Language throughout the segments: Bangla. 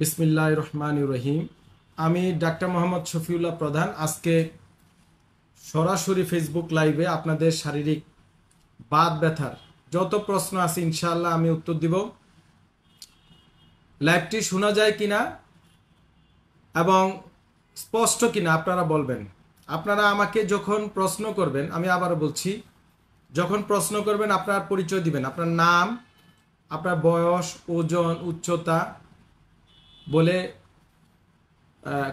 বিসমিল্লাহ রহমান রহিম আমি ডাক্তার মোহাম্মদ শফিউল্লাহ প্রধান আজকে সরাসরি ফেসবুক লাইভে আপনাদের শারীরিক বাদ ব্যথার যত প্রশ্ন আছে ইনশাল্লাহ আমি উত্তর দিব লাইভটি শোনা যায় কিনা এবং স্পষ্ট কিনা আপনারা বলবেন আপনারা আমাকে যখন প্রশ্ন করবেন আমি আবার বলছি যখন প্রশ্ন করবেন আপনার পরিচয় দিবেন আপনার নাম আপনার বয়স ওজন উচ্চতা বলে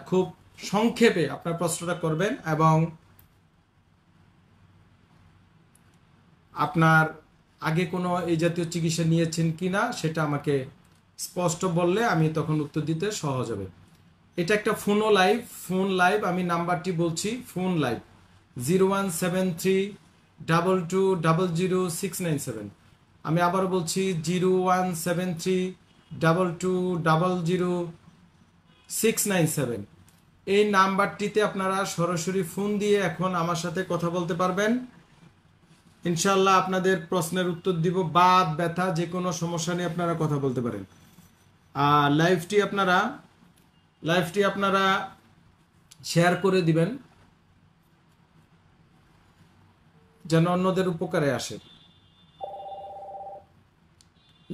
খুব সংক্ষেপে আপনার প্রশ্নটা করবেন এবং আপনার আগে কোনো এই জাতীয় চিকিৎসা নিয়েছেন কি না সেটা আমাকে স্পষ্ট বললে আমি তখন উত্তর দিতে সহজ হবে এটা একটা ফোনো লাইভ ফোন লাইভ আমি নাম্বারটি বলছি phone live zero one seven three double two double zero six nine seven আমি আবার বলছি zero one seven three double two double zero six nine seven এই নাম্বারটিতে আপনারা সরাসরি ফোন দিয়ে এখন আমার সাথে কথা বলতে পারবেন ইনশাল্লাহ আপনাদের প্রশ্নের উত্তর দিব বাদ ব্যথা যে কোনো সমস্যা নিয়ে আপনারা কথা বলতে পারেন আর লাইভটি আপনারা লাইভটি আপনারা শেয়ার করে দিবেন যেন অন্যদের উপকারে আসে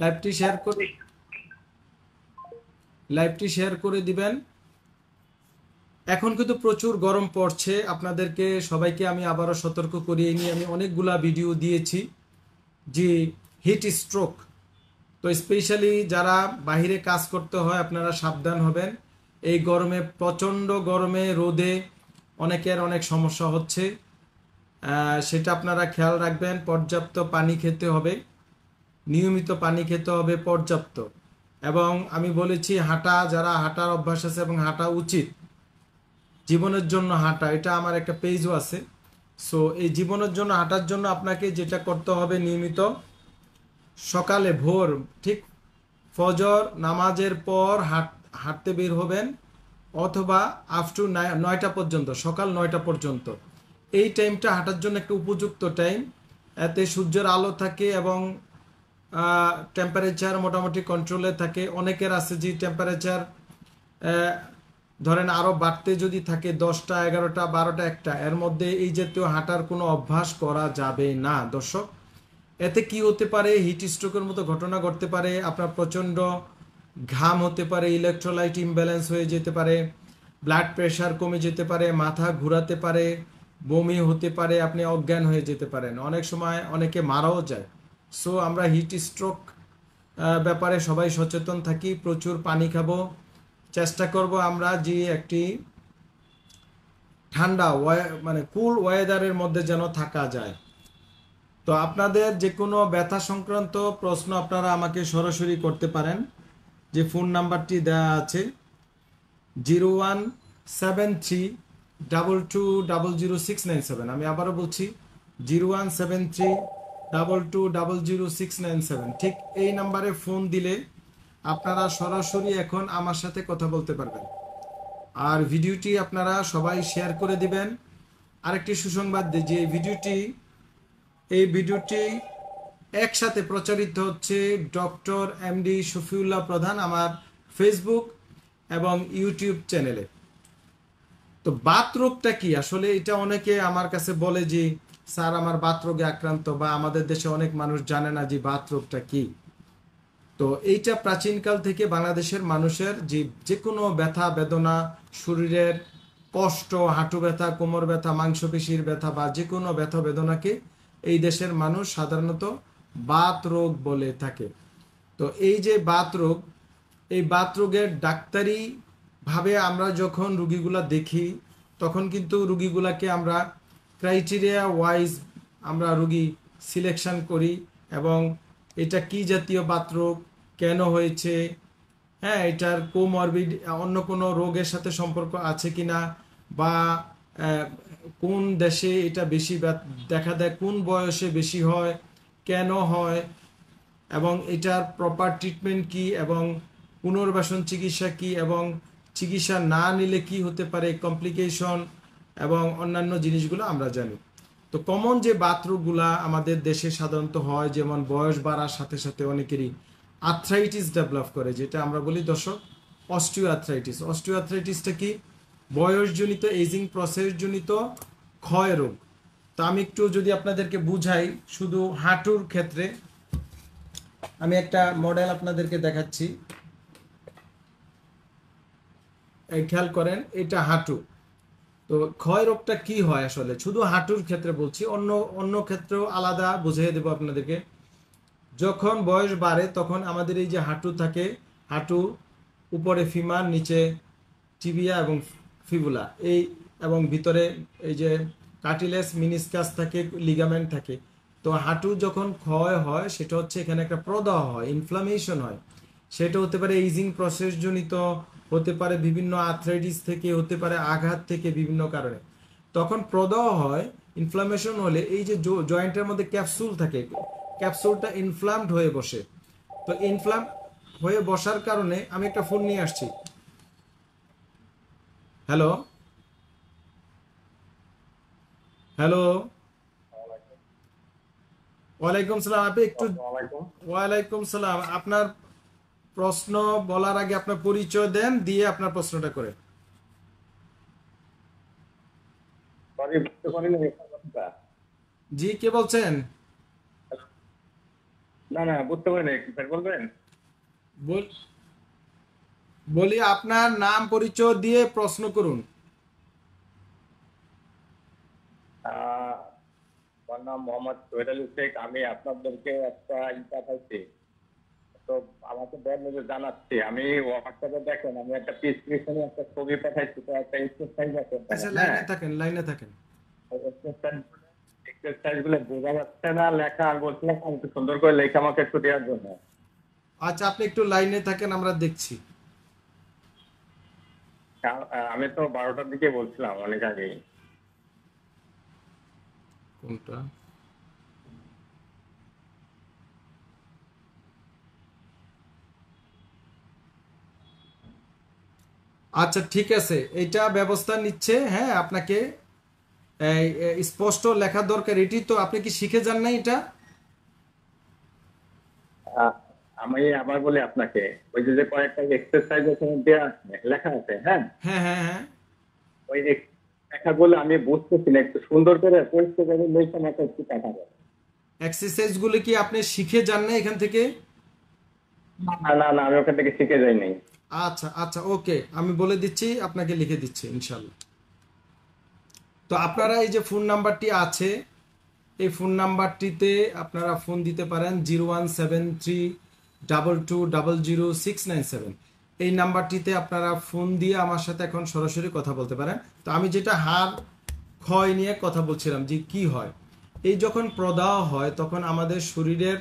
লাইভটি শেয়ার করে লাইভটি শেয়ার করে দিবেন এখন কিন্তু প্রচুর গরম পড়ছে আপনাদেরকে সবাইকে আমি আবারও সতর্ক করিয়ে নিয়ে আমি অনেকগুলা ভিডিও দিয়েছি যে হিট স্ট্রোক তো স্পেশালি যারা বাহিরে কাজ করতে হয় আপনারা সাবধান হবেন এই গরমে প্রচণ্ড গরমে রোদে অনেকের অনেক সমস্যা হচ্ছে সেটা আপনারা খেয়াল রাখবেন পর্যাপ্ত পানি খেতে হবে নিয়মিত পানি খেতে হবে পর্যাপ্ত এবং আমি বলেছি হাঁটা যারা হাঁটার অভ্যাস আছে এবং হাঁটা উচিত জীবনের জন্য হাঁটা এটা আমার একটা পেজও আছে সো এই জীবনের জন্য হাঁটার জন্য আপনাকে যেটা করতে হবে নিয়মিত সকালে ভোর ঠিক ফজর নামাজের পর হাঁট হাঁটতে বের হবেন অথবা আপ টু নয়টা পর্যন্ত সকাল নয়টা পর্যন্ত এই টাইমটা হাঁটার জন্য একটা উপযুক্ত টাইম এতে সূর্যের আলো থাকে এবং টেম্পারেচার মোটামুটি কন্ট্রোলে থাকে অনেকের আছে যে টেম্পারেচার ধরেন আরও বাড়তে যদি থাকে দশটা এগারোটা বারোটা একটা এর মধ্যে এই জাতীয় হাঁটার কোনো অভ্যাস করা যাবে না দর্শক এতে কি হতে পারে হিট স্ট্রোকের মতো ঘটনা ঘটতে পারে আপনার প্রচণ্ড ঘাম হতে পারে ইলেকট্রোলাইট ইমব্যালেন্স হয়ে যেতে পারে ব্লাড প্রেশার কমে যেতে পারে মাথা ঘুরাতে পারে বমি হতে পারে আপনি অজ্ঞান হয়ে যেতে পারেন অনেক সময় অনেকে মারাও যায় সো আমরা হিট স্ট্রোক ব্যাপারে সবাই সচেতন থাকি প্রচুর পানি খাব চেষ্টা করব আমরা যে একটি ঠান্ডা মানে কুল ওয়েদারের মধ্যে যেন থাকা যায় তো আপনাদের যে কোনো ব্যথা সংক্রান্ত প্রশ্ন আপনারা আমাকে সরাসরি করতে পারেন যে ফোন নাম্বারটি দেওয়া আছে zero one seven three double two double zero six nine seven আমি আবারও বলছি zero one seven three double two double zero six nine seven ঠিক এই নাম্বারে ফোন দিলে আপনারা সরাসরি এখন আমার সাথে কথা বলতে পারবেন আর ভিডিওটি আপনারা সবাই শেয়ার করে দিবেন আরেকটি সুসংবাদ দিই যে ভিডিওটি এই ভিডিওটি একসাথে প্রচারিত হচ্ছে ডক্টর এমডি শফিউল্লাহ প্রধান আমার ফেসবুক এবং ইউটিউব চ্যানেলে তো বাত রোগটা কি আসলে এটা অনেকে আমার কাছে বলে যে স্যার আমার বাতরোগে আক্রান্ত বা আমাদের দেশে অনেক মানুষ জানে না যে বাতরোগটা কি তো এইটা প্রাচীনকাল থেকে বাংলাদেশের মানুষের যে যে কোনো ব্যথা বেদনা শরীরের কষ্ট হাঁটু ব্যথা কোমর ব্যথা মাংসপেশির ব্যথা বা যে কোনো ব্যথা বেদনাকে এই দেশের মানুষ সাধারণত বাত রোগ বলে থাকে তো এই যে বাত রোগ এই বাত রোগের ডাক্তারি ভাবে আমরা যখন রুগীগুলা দেখি তখন কিন্তু রুগীগুলাকে আমরা ক্রাইটেরিয়া ওয়াইজ আমরা রুগী সিলেকশন করি এবং এটা কি জাতীয় বাতরোগ কেন হয়েছে হ্যাঁ এটার কোমরবিড অন্য কোনো রোগের সাথে সম্পর্ক আছে কি না বা কোন দেশে এটা বেশি দেখা দেয় কোন বয়সে বেশি হয় কেন হয় এবং এটার প্রপার ট্রিটমেন্ট কি এবং পুনর্বাসন চিকিৎসা কি এবং চিকিৎসা না নিলে কি হতে পারে কমপ্লিকেশন এবং অন্যান্য জিনিসগুলো আমরা জানি তো কমন যে বাথরুমগুলা আমাদের দেশে সাধারণত হয় যেমন বয়স বাড়ার সাথে সাথে অনেকেরই আর্থ্রাইটিস ডেভেলপ করে যেটা আমরা বলি দর্শক অস্টিও আর্থ্রাইটিস অস্টিও আর্থ্রাইটিসটা কি বয়সজনিত এজিং প্রসেসজনিত ক্ষয় রোগ তো আমি একটু যদি আপনাদেরকে বুঝাই শুধু হাঁটুর ক্ষেত্রে আমি একটা মডেল আপনাদেরকে দেখাচ্ছি খেয়াল করেন এটা হাঁটু তো ক্ষয় রোগটা কি হয় আসলে শুধু হাঁটুর ক্ষেত্রে বলছি অন্য অন্য ক্ষেত্রেও আলাদা বুঝিয়ে দেবো আপনাদেরকে যখন বয়স বাড়ে তখন আমাদের এই যে হাঁটু থাকে হাঁটু উপরে ফিমার নিচে টিবিয়া এবং ফিবুলা এই এবং ভিতরে এই যে কাটিলেস মিনিসকাস থাকে লিগামেন্ট থাকে তো হাঁটু যখন ক্ষয় হয় সেটা হচ্ছে এখানে একটা প্রদাহ হয় ইনফ্লামেশন হয় সেটা হতে পারে এইজিং প্রসেসজনিত হতে পারে বিভিন্ন আর্থ্রাইটিস থেকে হতে পারে আঘাত থেকে বিভিন্ন কারণে তখন প্রদাহ হয় ইনফ্লামেশন হলে এই যে জয়েন্টের মধ্যে ক্যাপসুল থাকে ক্যাপসুলটা ইনফ্লামড হয়ে বসে তো ইনফ্লাম হয়ে বসার কারণে আমি একটা ফোন নিয়ে আসছি হ্যালো হ্যালো ওয়ালাইকুম সালাম আপনি একটু ওয়ালাইকুম সালাম আপনার প্রশ্ন বলার আগে আপনার পরিচয় দেন দিয়ে আপনার প্রশ্নটা করেন জি কে বলছেন না না বুঝতে পারি বলবেন বলি আপনার নাম পরিচয় দিয়ে প্রশ্ন করুন আমার নাম মোহাম্মদ সোহেল শেখ আমি আপনাদেরকে একটা ই তো আমাকে ব্যাড আমি হোয়াটসঅ্যাপে দেখেন আমি একটা প্রেসক্রিপশনে একটা ছবি পাঠাইছি তো একটা এক্সারসাইজ আছে আচ্ছা, হ্যাঁ। লাইনে থাকেন লাইনে থাকেন এক্সারসাইজ গুলো বোঝা যাচ্ছে না লেখা একটু সুন্দর করে লেখা আমাকে একটু দেওয়ার জন্য আচ্ছা আপনি একটু লাইনে থাকেন আমরা দেখছি আমি তো বারোটার দিকে বলছিলাম অনেক আগেই কোনটা আচ্ছা ঠিক আছে এটা ব্যবস্থা নিচ্ছে হ্যাঁ আপনাকে স্পষ্ট লেখা দরকার এটি তো আপনি কি শিখে যান না এটা আমি আবার বলি আপনাকে ওই যে যে কয়েকটা এক্সারসাইজ ওখানে দেওয়া আছে লেখা আছে হ্যাঁ হ্যাঁ হ্যাঁ, হ্যাঁ। ওই লেখা লেখাগুলো আমি বুঝতেছি না একটু সুন্দর করে পরিষ্কার করে লেখা মাথা একটু পাঠাবো এক্সারসাইজ গুলো কি আপনি শিখে যান না এখান থেকে না না না আমি ওখান থেকে শিখে যাই নাই আচ্ছা আচ্ছা ওকে আমি বলে দিচ্ছি আপনাকে লিখে দিচ্ছি ইনশাল্লাহ তো আপনারা এই যে ফোন নাম্বারটি আছে এই ফোন নাম্বারটিতে আপনারা ফোন দিতে পারেন zero one seven three double two double zero six nine seven এই নাম্বারটিতে আপনারা ফোন দিয়ে আমার সাথে এখন সরাসরি কথা বলতে পারেন তো আমি যেটা হার ক্ষয় নিয়ে কথা বলছিলাম যে কি হয় এই যখন প্রদাহ হয় তখন আমাদের শরীরের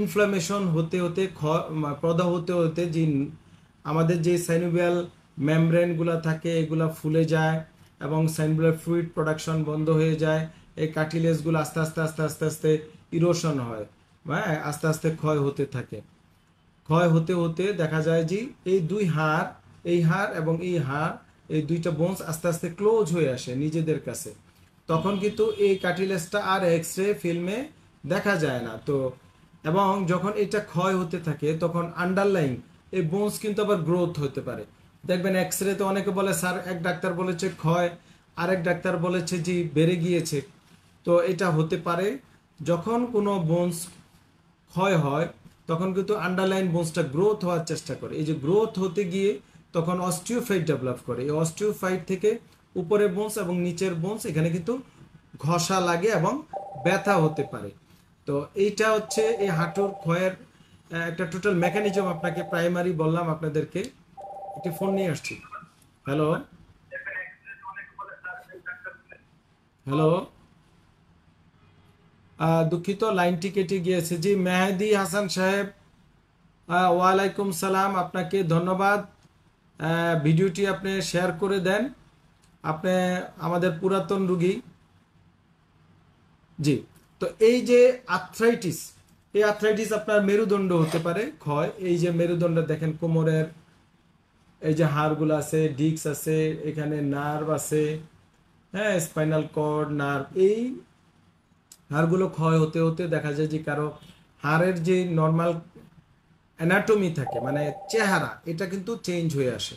ইনফ্লামেশন হতে হতে ক্ষয় প্রদাহ হতে হতে যে আমাদের যে সাইনোভিয়াল মেমব্রেনগুলো থাকে এগুলা ফুলে যায় এবং সাইনোভিয়াল ফ্লুইড প্রোডাকশন বন্ধ হয়ে যায় এই কাটিলেসগুলো আস্তে আস্তে আস্তে আস্তে আস্তে ইরোশন হয় হ্যাঁ আস্তে আস্তে ক্ষয় হতে থাকে ক্ষয় হতে হতে দেখা যায় যে এই দুই হাড় এই হাড় এবং এই হাড় এই দুইটা বোনস আস্তে আস্তে ক্লোজ হয়ে আসে নিজেদের কাছে তখন কিন্তু এই কাটিলেসটা আর এক্স রে ফিল্মে দেখা যায় না তো এবং যখন এটা ক্ষয় হতে থাকে তখন আন্ডারলাইন এই বোনস কিন্তু আবার গ্রোথ হতে পারে দেখবেন এক্স রে তো অনেকে বলে স্যার এক ডাক্তার বলেছে ক্ষয় আরেক ডাক্তার বলেছে যে বেড়ে গিয়েছে তো এটা হতে পারে যখন কোনো বোনস ক্ষয় হয় তখন কিন্তু আন্ডারলাইন বোনসটা গ্রোথ হওয়ার চেষ্টা করে এই যে গ্রোথ হতে গিয়ে তখন অস্টিওফাইট ডেভেলপ করে এই অস্টিওফাইট থেকে উপরের বোনস এবং নিচের বোনস এখানে কিন্তু ঘষা লাগে এবং ব্যথা হতে পারে তো এইটা হচ্ছে এই হাঁটুর ক্ষয়ের একটা টোটাল মেকানিজম আপনাকে প্রাইমারি বললাম আপনাদেরকে একটি ফোন নিয়ে আসছি হ্যালো হ্যালো দুঃখিত লাইনটি কেটে গিয়েছে জি মেহেদি হাসান সাহেব ওয়ালাইকুম সালাম আপনাকে ধন্যবাদ ভিডিওটি আপনি শেয়ার করে দেন আপনি আমাদের পুরাতন রুগী জি তো এই যে আর্থ্রাইটিস এই আর্থ্রাইটিস আপনার মেরুদণ্ড হতে পারে ক্ষয় এই যে মেরুদণ্ড দেখেন কোমরের এই যে হাড়গুলো আছে ডিক্স আছে এখানে নার্ভ আছে হ্যাঁ স্পাইনাল কর্ড নার্ভ এই হাড়গুলো ক্ষয় হতে হতে দেখা যায় যে কারো হাড়ের যে নর্মাল অ্যানাটমি থাকে মানে চেহারা এটা কিন্তু চেঞ্জ হয়ে আসে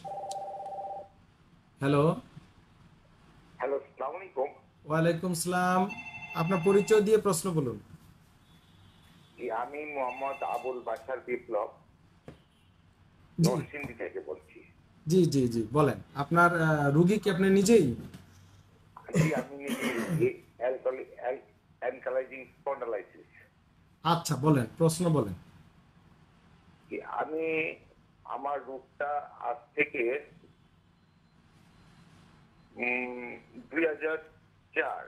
হ্যালো হ্যালো ওয়ালাইকুম সালাম আপনার পরিচয় দিয়ে প্রশ্ন বলুন আমি মোহাম্মদ আবুল বাসার বিপ্লব নরসিংদী থেকে বলছি জি জি জি বলেন আপনার কি আপনি নিজেই আচ্ছা বলেন প্রশ্ন বলেন আমি আমার রোগটা আজ থেকে দুই হাজার চার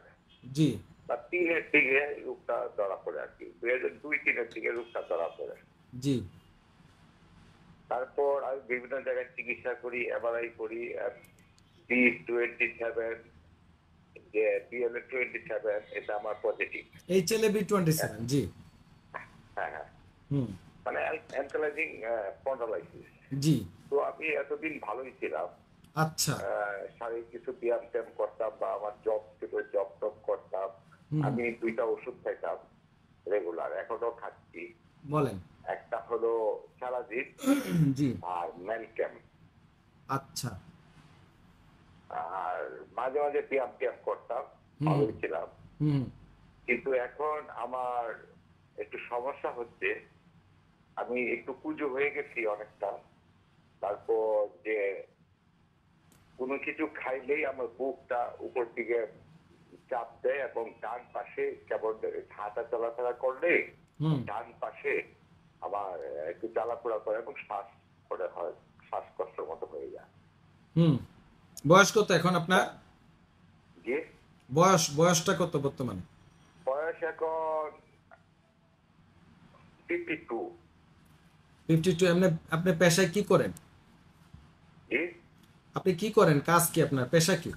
জি বা তিনের দিকে রোগটা ধরা পড়ে আর কি দুই হাজার দুই তিনের দিকে রোগটা ধরা পড়ে জি তারপর আমি বিভিন্ন জায়গায় চিকিৎসা করি এমআরআই করি বি টোয়েন্টি সেভেন যে বিএলএ টোয়েন্টি সেভেন এটা আমার পজিটিভ এই ছেলে বি টোয়েন্টি সেভেন জি হ্যাঁ হ্যাঁ মানে অ্যালকালাইজিং স্পন্ডালাইসিস জি তো আমি এতদিন ভালোই ছিলাম আচ্ছা শারীরিক কিছু ব্যায়াম ট্যাম করতাম বা আমার জব ছিল জব টব করতাম আমি দুইটা ওষুধ খাইতাম রেগুলার এখনো খাচ্ছি বলেন একটা হলো সারাজিৎ জি আর ম্যালকেম আচ্ছা আর মাঝে মাঝে পিয়াম পিয়াম করতাম ছিলাম কিন্তু এখন আমার একটু সমস্যা হচ্ছে আমি একটু কুজো হয়ে গেছি অনেকটা তারপর যে কোনো কিছু খাইলেই আমার বুকটা উপর দিকে চাপ দেয় এবং ডান পাশে কেমন হাঁটা চলাফেরা করলে ডান পাশে আবার একটু চালাফেরা করে এবং শ্বাস করে হয় শ্বাসকষ্টের মতো হয়ে যায় হুম বয়স কত এখন আপনার জি বয়স বয়সটা কত বর্তমানে বয়স এখন ফিফটি টু ফিফটি টু এমনি আপনি পেশায় কি করেন আপনি কি করেন কাজ কি আপনার পেশা কি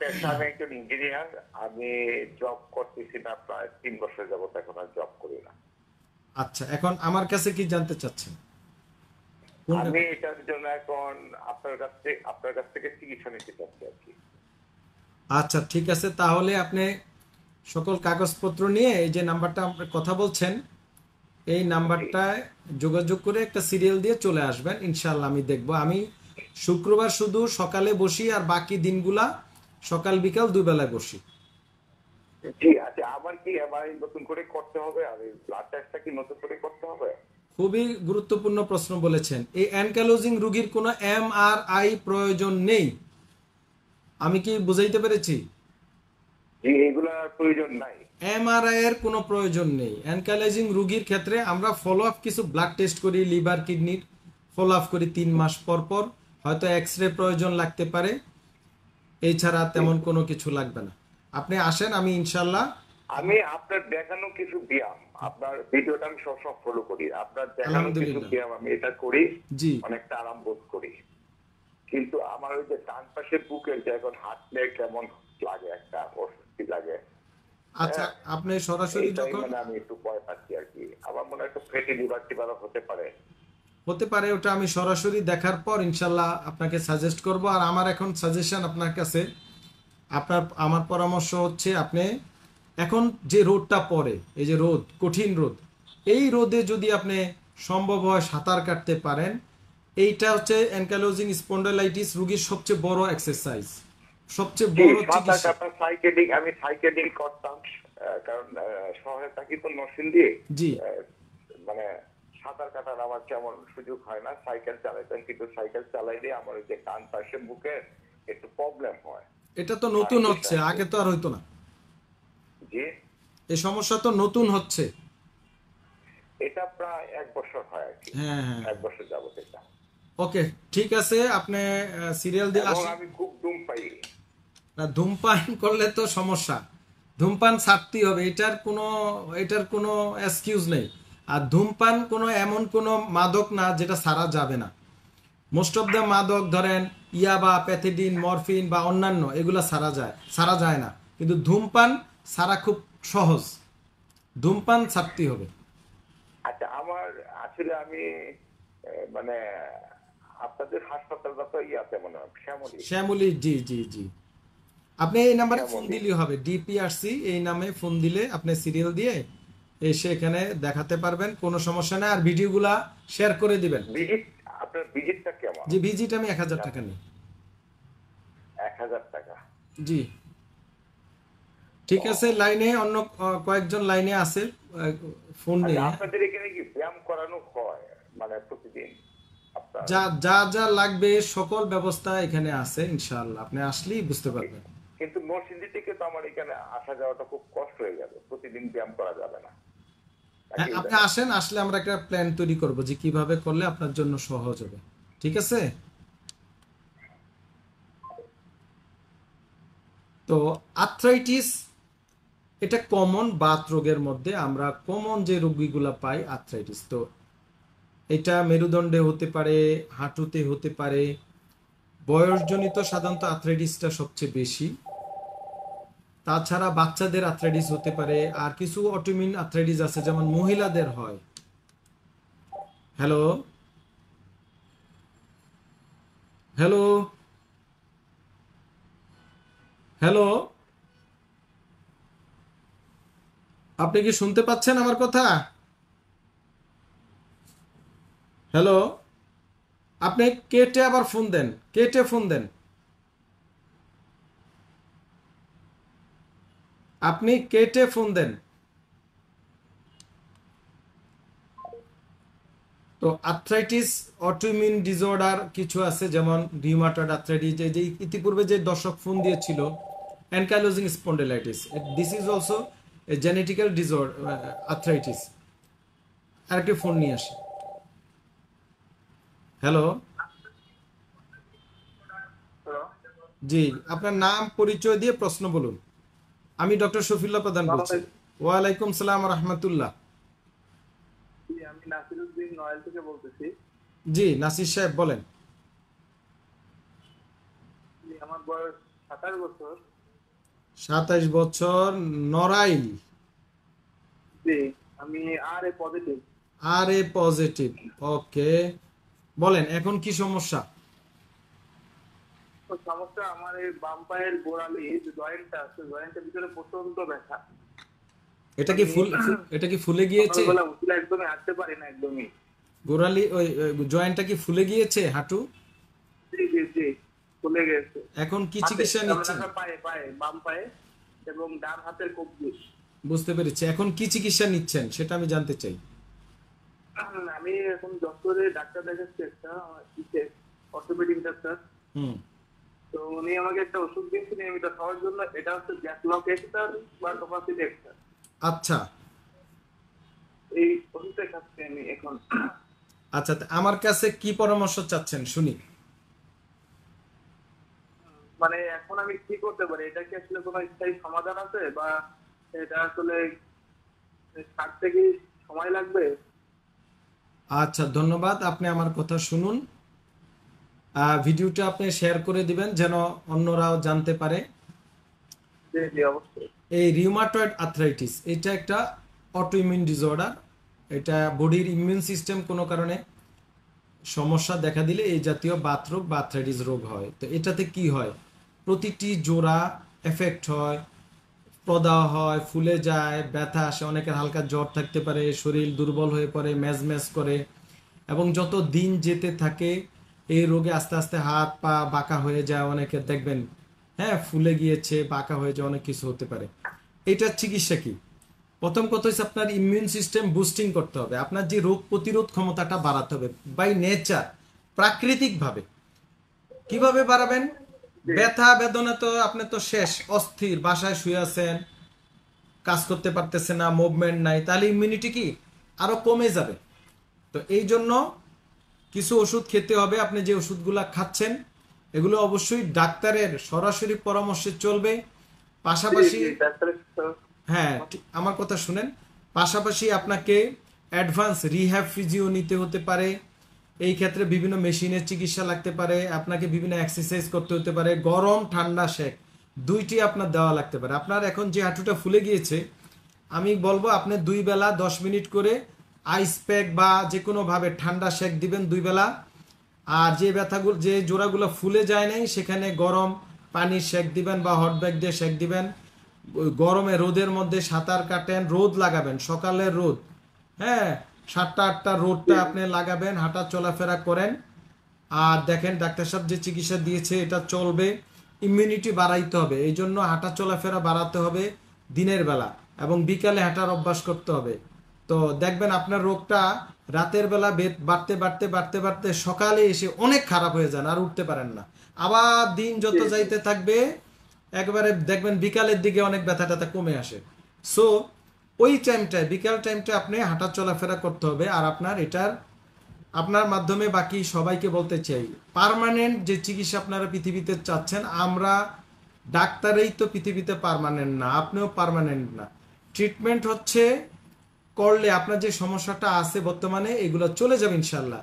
পেশা একজন ইঞ্জিনিয়ার আমি জব করতেছি না প্রায় তিন বছর এখন আর জব করি না আচ্ছা এখন আমার কাছে কি জানতে চাচ্ছেন আমি এটার জন্য এখন আপনার কাছ থেকে আপনার কাছ থেকে চিকিৎসা নিতে চাচ্ছি আর কি আচ্ছা ঠিক আছে তাহলে আপনি সকল কাগজপত্র নিয়ে এই যে নাম্বারটা কথা বলছেন এই নাম্বারটায় যোগাযোগ করে একটা সিরিয়াল দিয়ে চলে আসবেন ইনশাল্লাহ আমি দেখব আমি শুক্রবার শুধু সকালে বসি আর বাকি দিনগুলা সকাল বিকাল দুবেলা করছি আচ্ছা, আবার কি নতুন করে করতে হবে খুবই গুরুত্বপূর্ণ প্রশ্ন বলেছেন এই অ্যানকালোজিং রুগীর কোনো এম আর আই প্রয়োজন নেই আমি কি বুঝাইতে পেরেছি প্রয়োজন নাই এর কোনো প্রয়োজন নেই ক্ষেত্রে আমরা ফলো আপ কিছু ব্লাড টেস্ট করি লিভার কিডনির ফলো আপ করি তিন মাস পর পর হয়তো এক্স রে প্রয়োজন লাগতে পারে এছাড়া তেমন কোনো কিছু লাগবে না আপনি আসেন আমি ইনশাল্লাহ আমি আপনার দেখানো কিছু ব্যায়াম আপনার ভিডিওটা আমি সবসময় ফলো করি আপনার দেখানো কিছু ব্যায়াম আমি এটা করি অনেকটা আরাম বোধ করি কিন্তু আমার ওই যে ডান পাশে বুকের জায়গা হাঁটলে কেমন লাগে একটা অস্বস্তি লাগে আচ্ছা হ্যাঁ। আপনি সরাসরি যখন মানে আমি একটু ভয় পাচ্ছি আর কি আমার মনে হয় একটু ফেটে লিভার হতে পারে হতে পারে ওটা আমি সরাসরি দেখার পর ইনশাল্লাহ আপনাকে সাজেস্ট করব আর আমার এখন সাজেশন আপনার কাছে আপনার আমার পরামর্শ হচ্ছে আপনি এখন যে রোদটা পরে এই যে রোদ কঠিন রোদ এই রোদে যদি আপনি সম্ভব হয় সাঁতার কাটতে পারেন এইটা হচ্ছে অ্যানকালোজিং স্পন্ডালাইটিস রোগীর সবচেয়ে বড় এক্সারসাইজ সবচেয়ে বড় চিকিৎসা জি মানে সাঁতার কাটার আমার তেমন সুযোগ হয় না সাইকেল চালাইতাম কিন্তু সাইকেল চালাইলে আমার যে কান পাশে মুখে একটু প্রবলেম হয় এটা তো নতুন হচ্ছে আগে তো আর হইতো না জি এই সমস্যা তো নতুন হচ্ছে এটা প্রায় এক বছর হয় আর হ্যাঁ হ্যাঁ এক বছর যাবত এটা ওকে ঠিক আছে আপনি সিরিয়াল দিয়ে আসি আমি খুব ধূম পাই না ধূমপান করলে তো সমস্যা ধূমপান ছাড়তেই হবে এটার কোনো এটার কোনো এক্সকিউজ নেই আর ধূমপান কোনো এমন কোনো মাদক না যেটা সারা যাবে না মোস্ট অফ দ্য মাদক ধরেন ইয়াবা প্যাথিডিন মরফিন বা অন্যান্য এগুলো সারা যায় সারা যায় না কিন্তু ধূমপান সারা খুব সহজ ধূমপান ছাড়তেই হবে আচ্ছা আমার আসলে আমি মানে আপনাদের হাসপাতালটা তো ইয়ে আছে মনে হয় শ্যামলি শ্যামলি জি জি জি আপনি এই নাম্বারে ফোন দিলেই হবে ডিপিআরসি এই নামে ফোন দিলে আপনি সিরিয়াল দিয়ে এসে এখানে দেখাতে পারবেন কোনো সমস্যা নাই আর ভিডিওগুলা শেয়ার করে দিবেন জি ভিজিট আমি টাকা নিই জি ঠিক আছে লাইনে অন্য কয়েকজন লাইনে আছে ফোন আচ্ছা, নিয়ে আপনাদের এখানে কি ব্যায়াম করানো হয় মানে প্রতিদিন যা যা যা লাগবে সকল ব্যবস্থা এখানে আছে ইনশাআল্লাহ আপনি আসলেই বুঝতে পারবেন কিন্তু মসজিদ থেকে তো আমার এখানে আসা যাওয়াটা খুব কষ্ট হয়ে যাবে প্রতিদিন ব্যায়াম করা যাবে না হ্যাঁ, আপনি আসেন আসলে আমরা একটা প্ল্যান তৈরি করব যে কিভাবে করলে আপনার জন্য সহজ হবে ঠিক আছে তো আর্থ্রাইটিস এটা কমন বাত রোগের মধ্যে আমরা কমন যে রোগীগুলা পাই আর্থ্রাইটিস তো এটা মেরুদণ্ডে হতে পারে হাঁটুতে হতে পারে বয়সজনিত সাধারণত আর্থ্রাইটিসটা সবচেয়ে বেশি তাছাড়া বাচ্চাদের আর্থ্রাইটিস হতে পারে আর কিছু অটোমিন আর্থ্রাইটিস আছে যেমন মহিলাদের হয় হ্যালো হ্যালো হ্যালো আপনি কি শুনতে পাচ্ছেন আমার কথা হ্যালো আপনি কেটে আবার ফোন দেন কেটে ফোন দেন আপনি কেটে ফোন দেন তো আর্থ্রাইটিস অটোমিউন ডিসঅর্ডার কিছু আছে যেমন রিউমাটয়েড আর্থ্রাইটিস যে ইতিপূর্বে যে দর্শক ফোন দিয়েছিল ankylosing spondylitis this is also genetical disorder arthritis আরেকটি ফোন নিয়ে আসি হ্যালো জি আপনার নাম পরিচয় দিয়ে প্রশ্ন বলুন আমি ডক্টর শফিল্লা প্রধান বলছি ওয়ালাইকুম সালাম রহমতুল্লাহ জি নাসির সাহেব বলেন আমার বয়স বছর 27 বছর আমি আর এ পজিটিভ আর এ পজিটিভ ওকে বলেন এখন কি সমস্যা সমস্যা আমার এই বাম পায়ের গোড়ালি যে জয়েন্টটা আছে জয়েন্টের ভিতরে প্রচন্ড ব্যথা এটা কি ফুল এটা কি ফুলে গিয়েছে একদমই হাঁটতে পারি না একদমই গোড়ালি ওই জয়েন্টটা কি ফুলে গিয়েছে হাঁটু জি জি জি ফুলে গেছে এখন কি চিকিৎসা নিচ্ছে পায়ে পায়ে বাম পায়ে এবং ডান হাতের কবজি বুঝতে পেরেছি এখন কি চিকিৎসা নিচ্ছেন সেটা আমি জানতে চাই আমি এখন ডক্টরের ডাক্তার দেখাচ্ছি একটা অর্থোপেডিক ডাক্তার হুম তো উনি আমাকে একটা ওষুধ দিয়েছিলেন নিয়মিত খাওয়ার জন্য এটা হচ্ছে গ্যাসলক এক্সটার বা এক্সটার আচ্ছা এই ওষুধটা খাচ্ছি আমি এখন আচ্ছা আমার কাছে কি পরামর্শ চাচ্ছেন শুনি মানে এখন আমি কি করতে পারি এটা কি আসলে কোনো স্থায়ী সমাধান আছে বা এটা আসলে সারতে কি সময় লাগবে আচ্ছা ধন্যবাদ আপনি আমার কথা শুনুন ভিডিওটা আপনি শেয়ার করে দিবেন যেন অন্যরাও জানতে পারে এই রিউমাটয়েড আর্থ্রাইটিস এটা একটা অটো ইমিউন ডিসঅর্ডার এটা বডির ইমিউন সিস্টেম কোনো কারণে সমস্যা দেখা দিলে এই জাতীয় বাতরোগ বা আর্থ্রাইটিস রোগ হয় তো এটাতে কি হয় প্রতিটি জোড়া এফেক্ট হয় প্রদাহ হয় ফুলে যায় ব্যথা আসে অনেকের হালকা জ্বর থাকতে পারে শরীর দুর্বল হয়ে পড়ে ম্যাজম্যাজ করে এবং যত দিন যেতে থাকে এই রোগে আস্তে আস্তে হাত পা বাঁকা হয়ে যায় অনেকে দেখবেন হ্যাঁ ফুলে গিয়েছে বাঁকা হয়ে যায় অনেক কিছু হতে পারে এটার চিকিৎসা কি প্রথম কথা হচ্ছে আপনার ইমিউন সিস্টেম বুস্টিং করতে হবে আপনার যে রোগ প্রতিরোধ ক্ষমতাটা বাড়াতে হবে বাই নেচার প্রাকৃতিকভাবে কিভাবে বাড়াবেন ব্যথা বেদনা তো আপনি তো শেষ অস্থির বাসায় শুয়ে আছেন কাজ করতে পারতেছে না মুভমেন্ট নাই তাহলে ইমিউনিটি কি আরো কমে যাবে তো এই জন্য কিছু ওষুধ খেতে হবে আপনি যে ওষুধগুলো খাচ্ছেন এগুলো অবশ্যই ডাক্তারের সরাসরি পরামর্শে চলবে পাশাপাশি হ্যাঁ আমার কথা শুনেন পাশাপাশি আপনাকে অ্যাডভান্স রিহ্যাব ফিজিও নিতে হতে পারে এই ক্ষেত্রে বিভিন্ন মেশিনের চিকিৎসা লাগতে পারে আপনাকে বিভিন্ন এক্সারসাইজ করতে হতে পারে গরম ঠান্ডা শেক দুইটি আপনার দেওয়া লাগতে পারে আপনার এখন যে হাঁটুটা ফুলে গিয়েছে আমি বলবো আপনি দুই বেলা দশ মিনিট করে আইস প্যাক বা যে কোনোভাবে ঠান্ডা শেক দিবেন দুই বেলা আর যে ব্যথাগুলো যে জোড়াগুলো ফুলে যায় নাই সেখানে গরম পানি শেক দিবেন বা হট ব্যাগ দিয়ে শেক দিবেন গরমে রোদের মধ্যে সাঁতার কাটেন রোদ লাগাবেন সকালের রোদ হ্যাঁ সাতটা আটটা রোদটা আপনি লাগাবেন হাঁটা চলাফেরা করেন আর দেখেন ডাক্তার সাহেব যে চিকিৎসা দিয়েছে এটা চলবে ইমিউনিটি বাড়াইতে হবে এই জন্য হাঁটা চলাফেরা বাড়াতে হবে দিনের বেলা এবং বিকালে হাঁটার অভ্যাস করতে হবে তো দেখবেন আপনার রোগটা রাতের বেলা বাড়তে বাড়তে বাড়তে বাড়তে সকালে এসে অনেক খারাপ হয়ে যান আর উঠতে পারেন না আবার দিন যত যাইতে থাকবে একবারে দেখবেন বিকালের দিকে অনেক ব্যথা ট্যাথা কমে আসে সো ওই টাইমটায় বিকাল টাইমটা আপনি হাঁটা চলাফেরা করতে হবে আর আপনার এটার আপনার মাধ্যমে বাকি সবাইকে বলতে চাই পারমানেন্ট যে চিকিৎসা আপনারা পৃথিবীতে চাচ্ছেন আমরা ডাক্তারেই তো পৃথিবীতে পারমানেন্ট না আপনিও পারমানেন্ট না ট্রিটমেন্ট হচ্ছে করলে আপনার যে সমস্যাটা আছে বর্তমানে এগুলো চলে যাবে ইনশাল্লাহ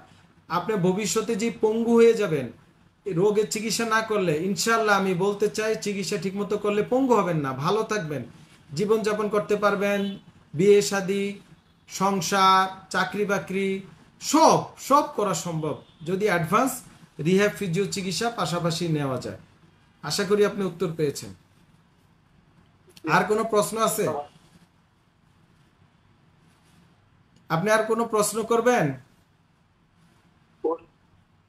আপনি ভবিষ্যতে যে পঙ্গু হয়ে যাবেন রোগের চিকিৎসা না করলে ইনশাল্লাহ আমি বলতে চাই চিকিৎসা ঠিকমতো করলে পঙ্গু হবেন না ভালো থাকবেন জীবনযাপন করতে পারবেন বিয়ে শাদী সংসার চাকরি বাকরি সব সব করা সম্ভব যদি অ্যাডভান্স রিহ্যাব ফিজিও চিকিৎসা পাশাপাশি নেওয়া যায় আশা করি আপনি উত্তর পেয়েছেন আর কোনো প্রশ্ন আছে আপনি আর কোনো প্রশ্ন করবেন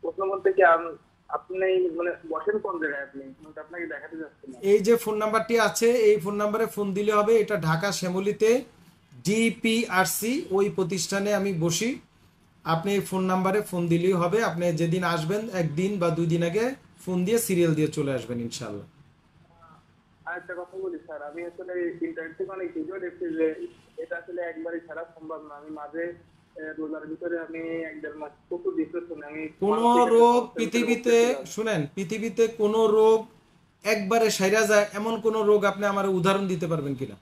প্রশ্ন আপনি মানে বসেন কোন জায়গায় আপনি আপনাকে দেখাতে যাচ্ছি এই যে ফোন নাম্বারটি আছে এই ফোন নাম্বারে ফোন দিলে হবে এটা ঢাকা শ্যামলিতে ডিপিআরসি ওই প্রতিষ্ঠানে আমি বসি আপনি এই ফোন নাম্বারে ফোন দিলেই হবে আপনি যেদিন আসবেন একদিন বা দুই দিন আগে ফোন দিয়ে সিরিয়াল দিয়ে চলে আসবেন ইনশাল্লাহ আরেকটা আচ্ছা, কথা বলি স্যার আমি আসলে ইন্টারনেট থেকে অনেক ভিডিও দেখছি যে আসলে একবারই ছাড়া সম্ভব না আমি মাঝে রোজার ভিতরে আমি মাস আমি কোন রোগ পৃথিবীতে শুনেন পৃথিবীতে কোন রোগ একবারে সাইরা যায় এমন কোন রোগ আপনি আমার উদাহরণ দিতে পারবেন কিনা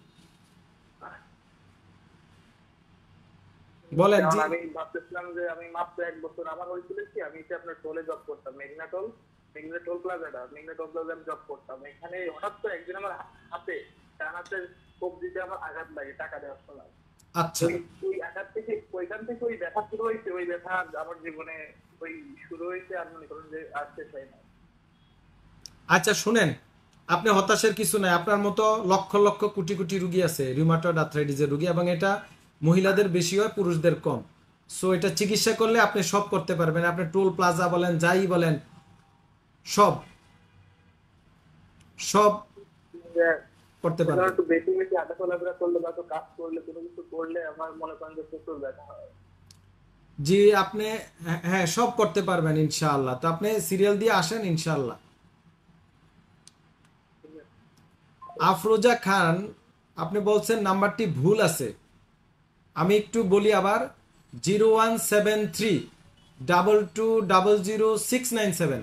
বলেন আমি ভাবতেছিলাম যে আমি মাত্র এক বছর আমার হয়েছিল কি আমি আপনার টোলে জব করতাম মেঘনাটল মেঘনাটল প্লাজাটা মেঘনাটল প্লাজা আমি জব করতাম এখানে হঠাৎ তো একদিন আমার হাতে আমার আঘাত লাগে টাকা দেওয়ার সময় আচ্ছা ওই আঘাত থেকে ওইখান থেকে ওই ব্যথা শুরু হয়েছে ওই ব্যথা আমার জীবনে ওই শুরু হয়েছে আর মনে করুন যে আর শেষ হয় না আচ্ছা শুনেন আপনি হতাশের কিছু নাই আপনার মতো লক্ষ লক্ষ কোটি কোটি রুগী আছে রিউমাটয়েড আর্থ্রাইটিসের রুগী এবং এটা মহিলাদের বেশি হয় পুরুষদের কম সো এটা চিকিৎসা করলে আপনি সব করতে পারবেন আপনি টোল প্লাজা বলেন যাই বলেন সব সব করতে পারবে একটু বেশি বেশি হাঁটা চলাফেরা করলে বা কাজ করলে কোনো কিছু করলে আমার মনে করেন যে প্রচুর ব্যথা হয় জি আপনি হ্যাঁ, হ্যাঁ সব করতে পারবেন ইনশাআল্লাহ তো আপনি সিরিয়াল দিয়ে আসেন ইনশাআল্লাহ আফরোজা খান আপনি বলছেন নাম্বারটি ভুল আছে আমি একটু বলি আবার zero one seven three double two double zero six nine seven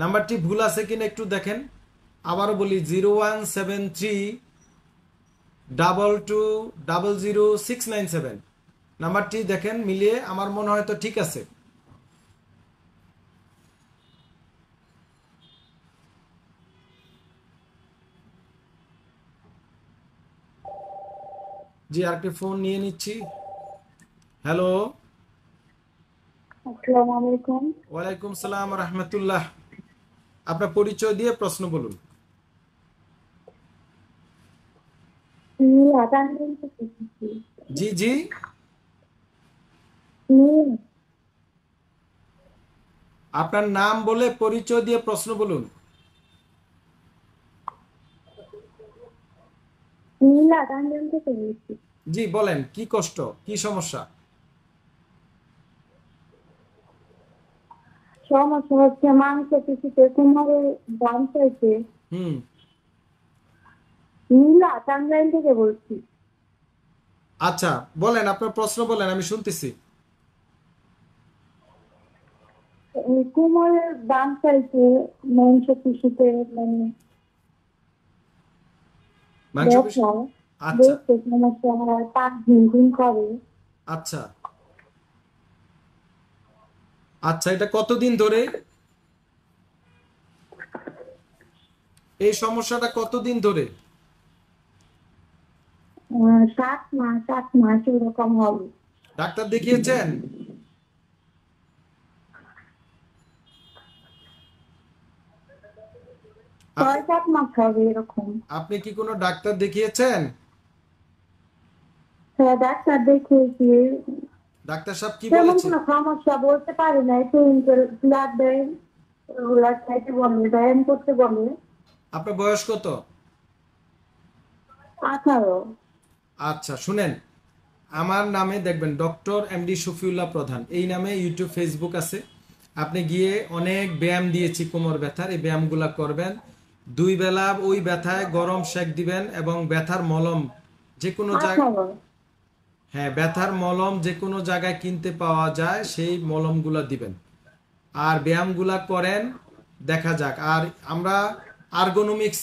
নাম্বারটি ভুল আছে কিনা একটু দেখেন আবার বলি zero one seven three double two double zero six nine seven নাম্বারটি দেখেন মিলিয়ে আমার মনে হয় তো ঠিক আছে জি আরেকটি ফোন নিয়ে নিচ্ছি হ্যালো আসসালামু আলাইকুম ওয়া আলাইকুম সালাম রাহমাতুল্লাহ আপনার পরিচয় দিয়ে প্রশ্ন বলুন জি জি আপনার নাম বলে পরিচয় দিয়ে প্রশ্ন বলুন জি বলেন কি কষ্ট কি সমস্যা সমস্যা হচ্ছে মাংস কিছুতে কোমরে দাম হয়েছে হুম নীলা টাঙ্গাইল থেকে বলছি আচ্ছা বলেন আপনার প্রশ্ন বলেন আমি শুনতেছি কোমরের বাম সাইডে মাংসপেশিতে মানে মাংসপেশি আচ্ছা সমস্যা হয় আচ্ছা আচ্ছা এটা কতদিন ধরে এই সমস্যাটা কতদিন ধরে সাত হ্যাঁ, মাস মাস এরকম হবে ডাক্তার দেখিয়েছেন আপনি কি কোনো ডাক্তার দেখিয়েছেন হ্যাঁ ডাক্তার দেখিয়েছি ডাক্তার সাহেব কি বলেছেন সমস্যা বলতে পারে না সেই ব্লাড খাইতে বলে ব্যায়াম করতে বলে আপনার বয়স কত আঠারো আচ্ছা শুনেন আমার নামে দেখবেন ডক্টর এমডি শফিউল্লাহ প্রধান এই নামে ইউটিউব ফেসবুক আছে আপনি গিয়ে অনেক ব্যায়াম দিয়েছি কোমর ব্যথার এই ব্যায়ামগুলা করবেন দুই বেলা ওই ব্যথায় গরম শেক দিবেন এবং ব্যথার মলম যে কোনো জায়গায় হ্যাঁ ব্যথার মলম যে কোনো জায়গায় কিনতে পাওয়া যায় সেই মলমগুলো দিবেন আর ব্যায়ামগুলা করেন দেখা যাক আর আমরা আর্গোনমিক্স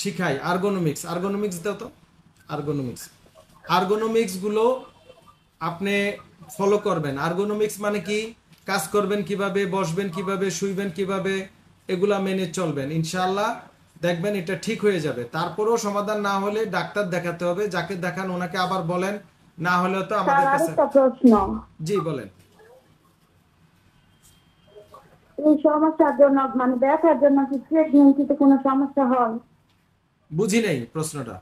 শিখাই আর্গোনোমিক্স আর্গোনোমিক্স দাও তো আর্গোনমিক্স গুলো আপনি ফলো করবেন আর্গোনমিক্স মানে কি কাজ করবেন কিভাবে বসবেন কিভাবে শুইবেন কিভাবে এগুলা মেনে চলবেন ইনশাল্লাহ দেখবেন এটা ঠিক হয়ে যাবে তারপরেও সমাধান না হলে ডাক্তার দেখাতে হবে যাকে দেখান ওনাকে আবার বলেন না হলে তো আমাদের কাছে জি বলেন এই সমস্যার জন্য মানে ব্যথার জন্য কি কোনো সমস্যা হয় বুঝি নাই প্রশ্নটা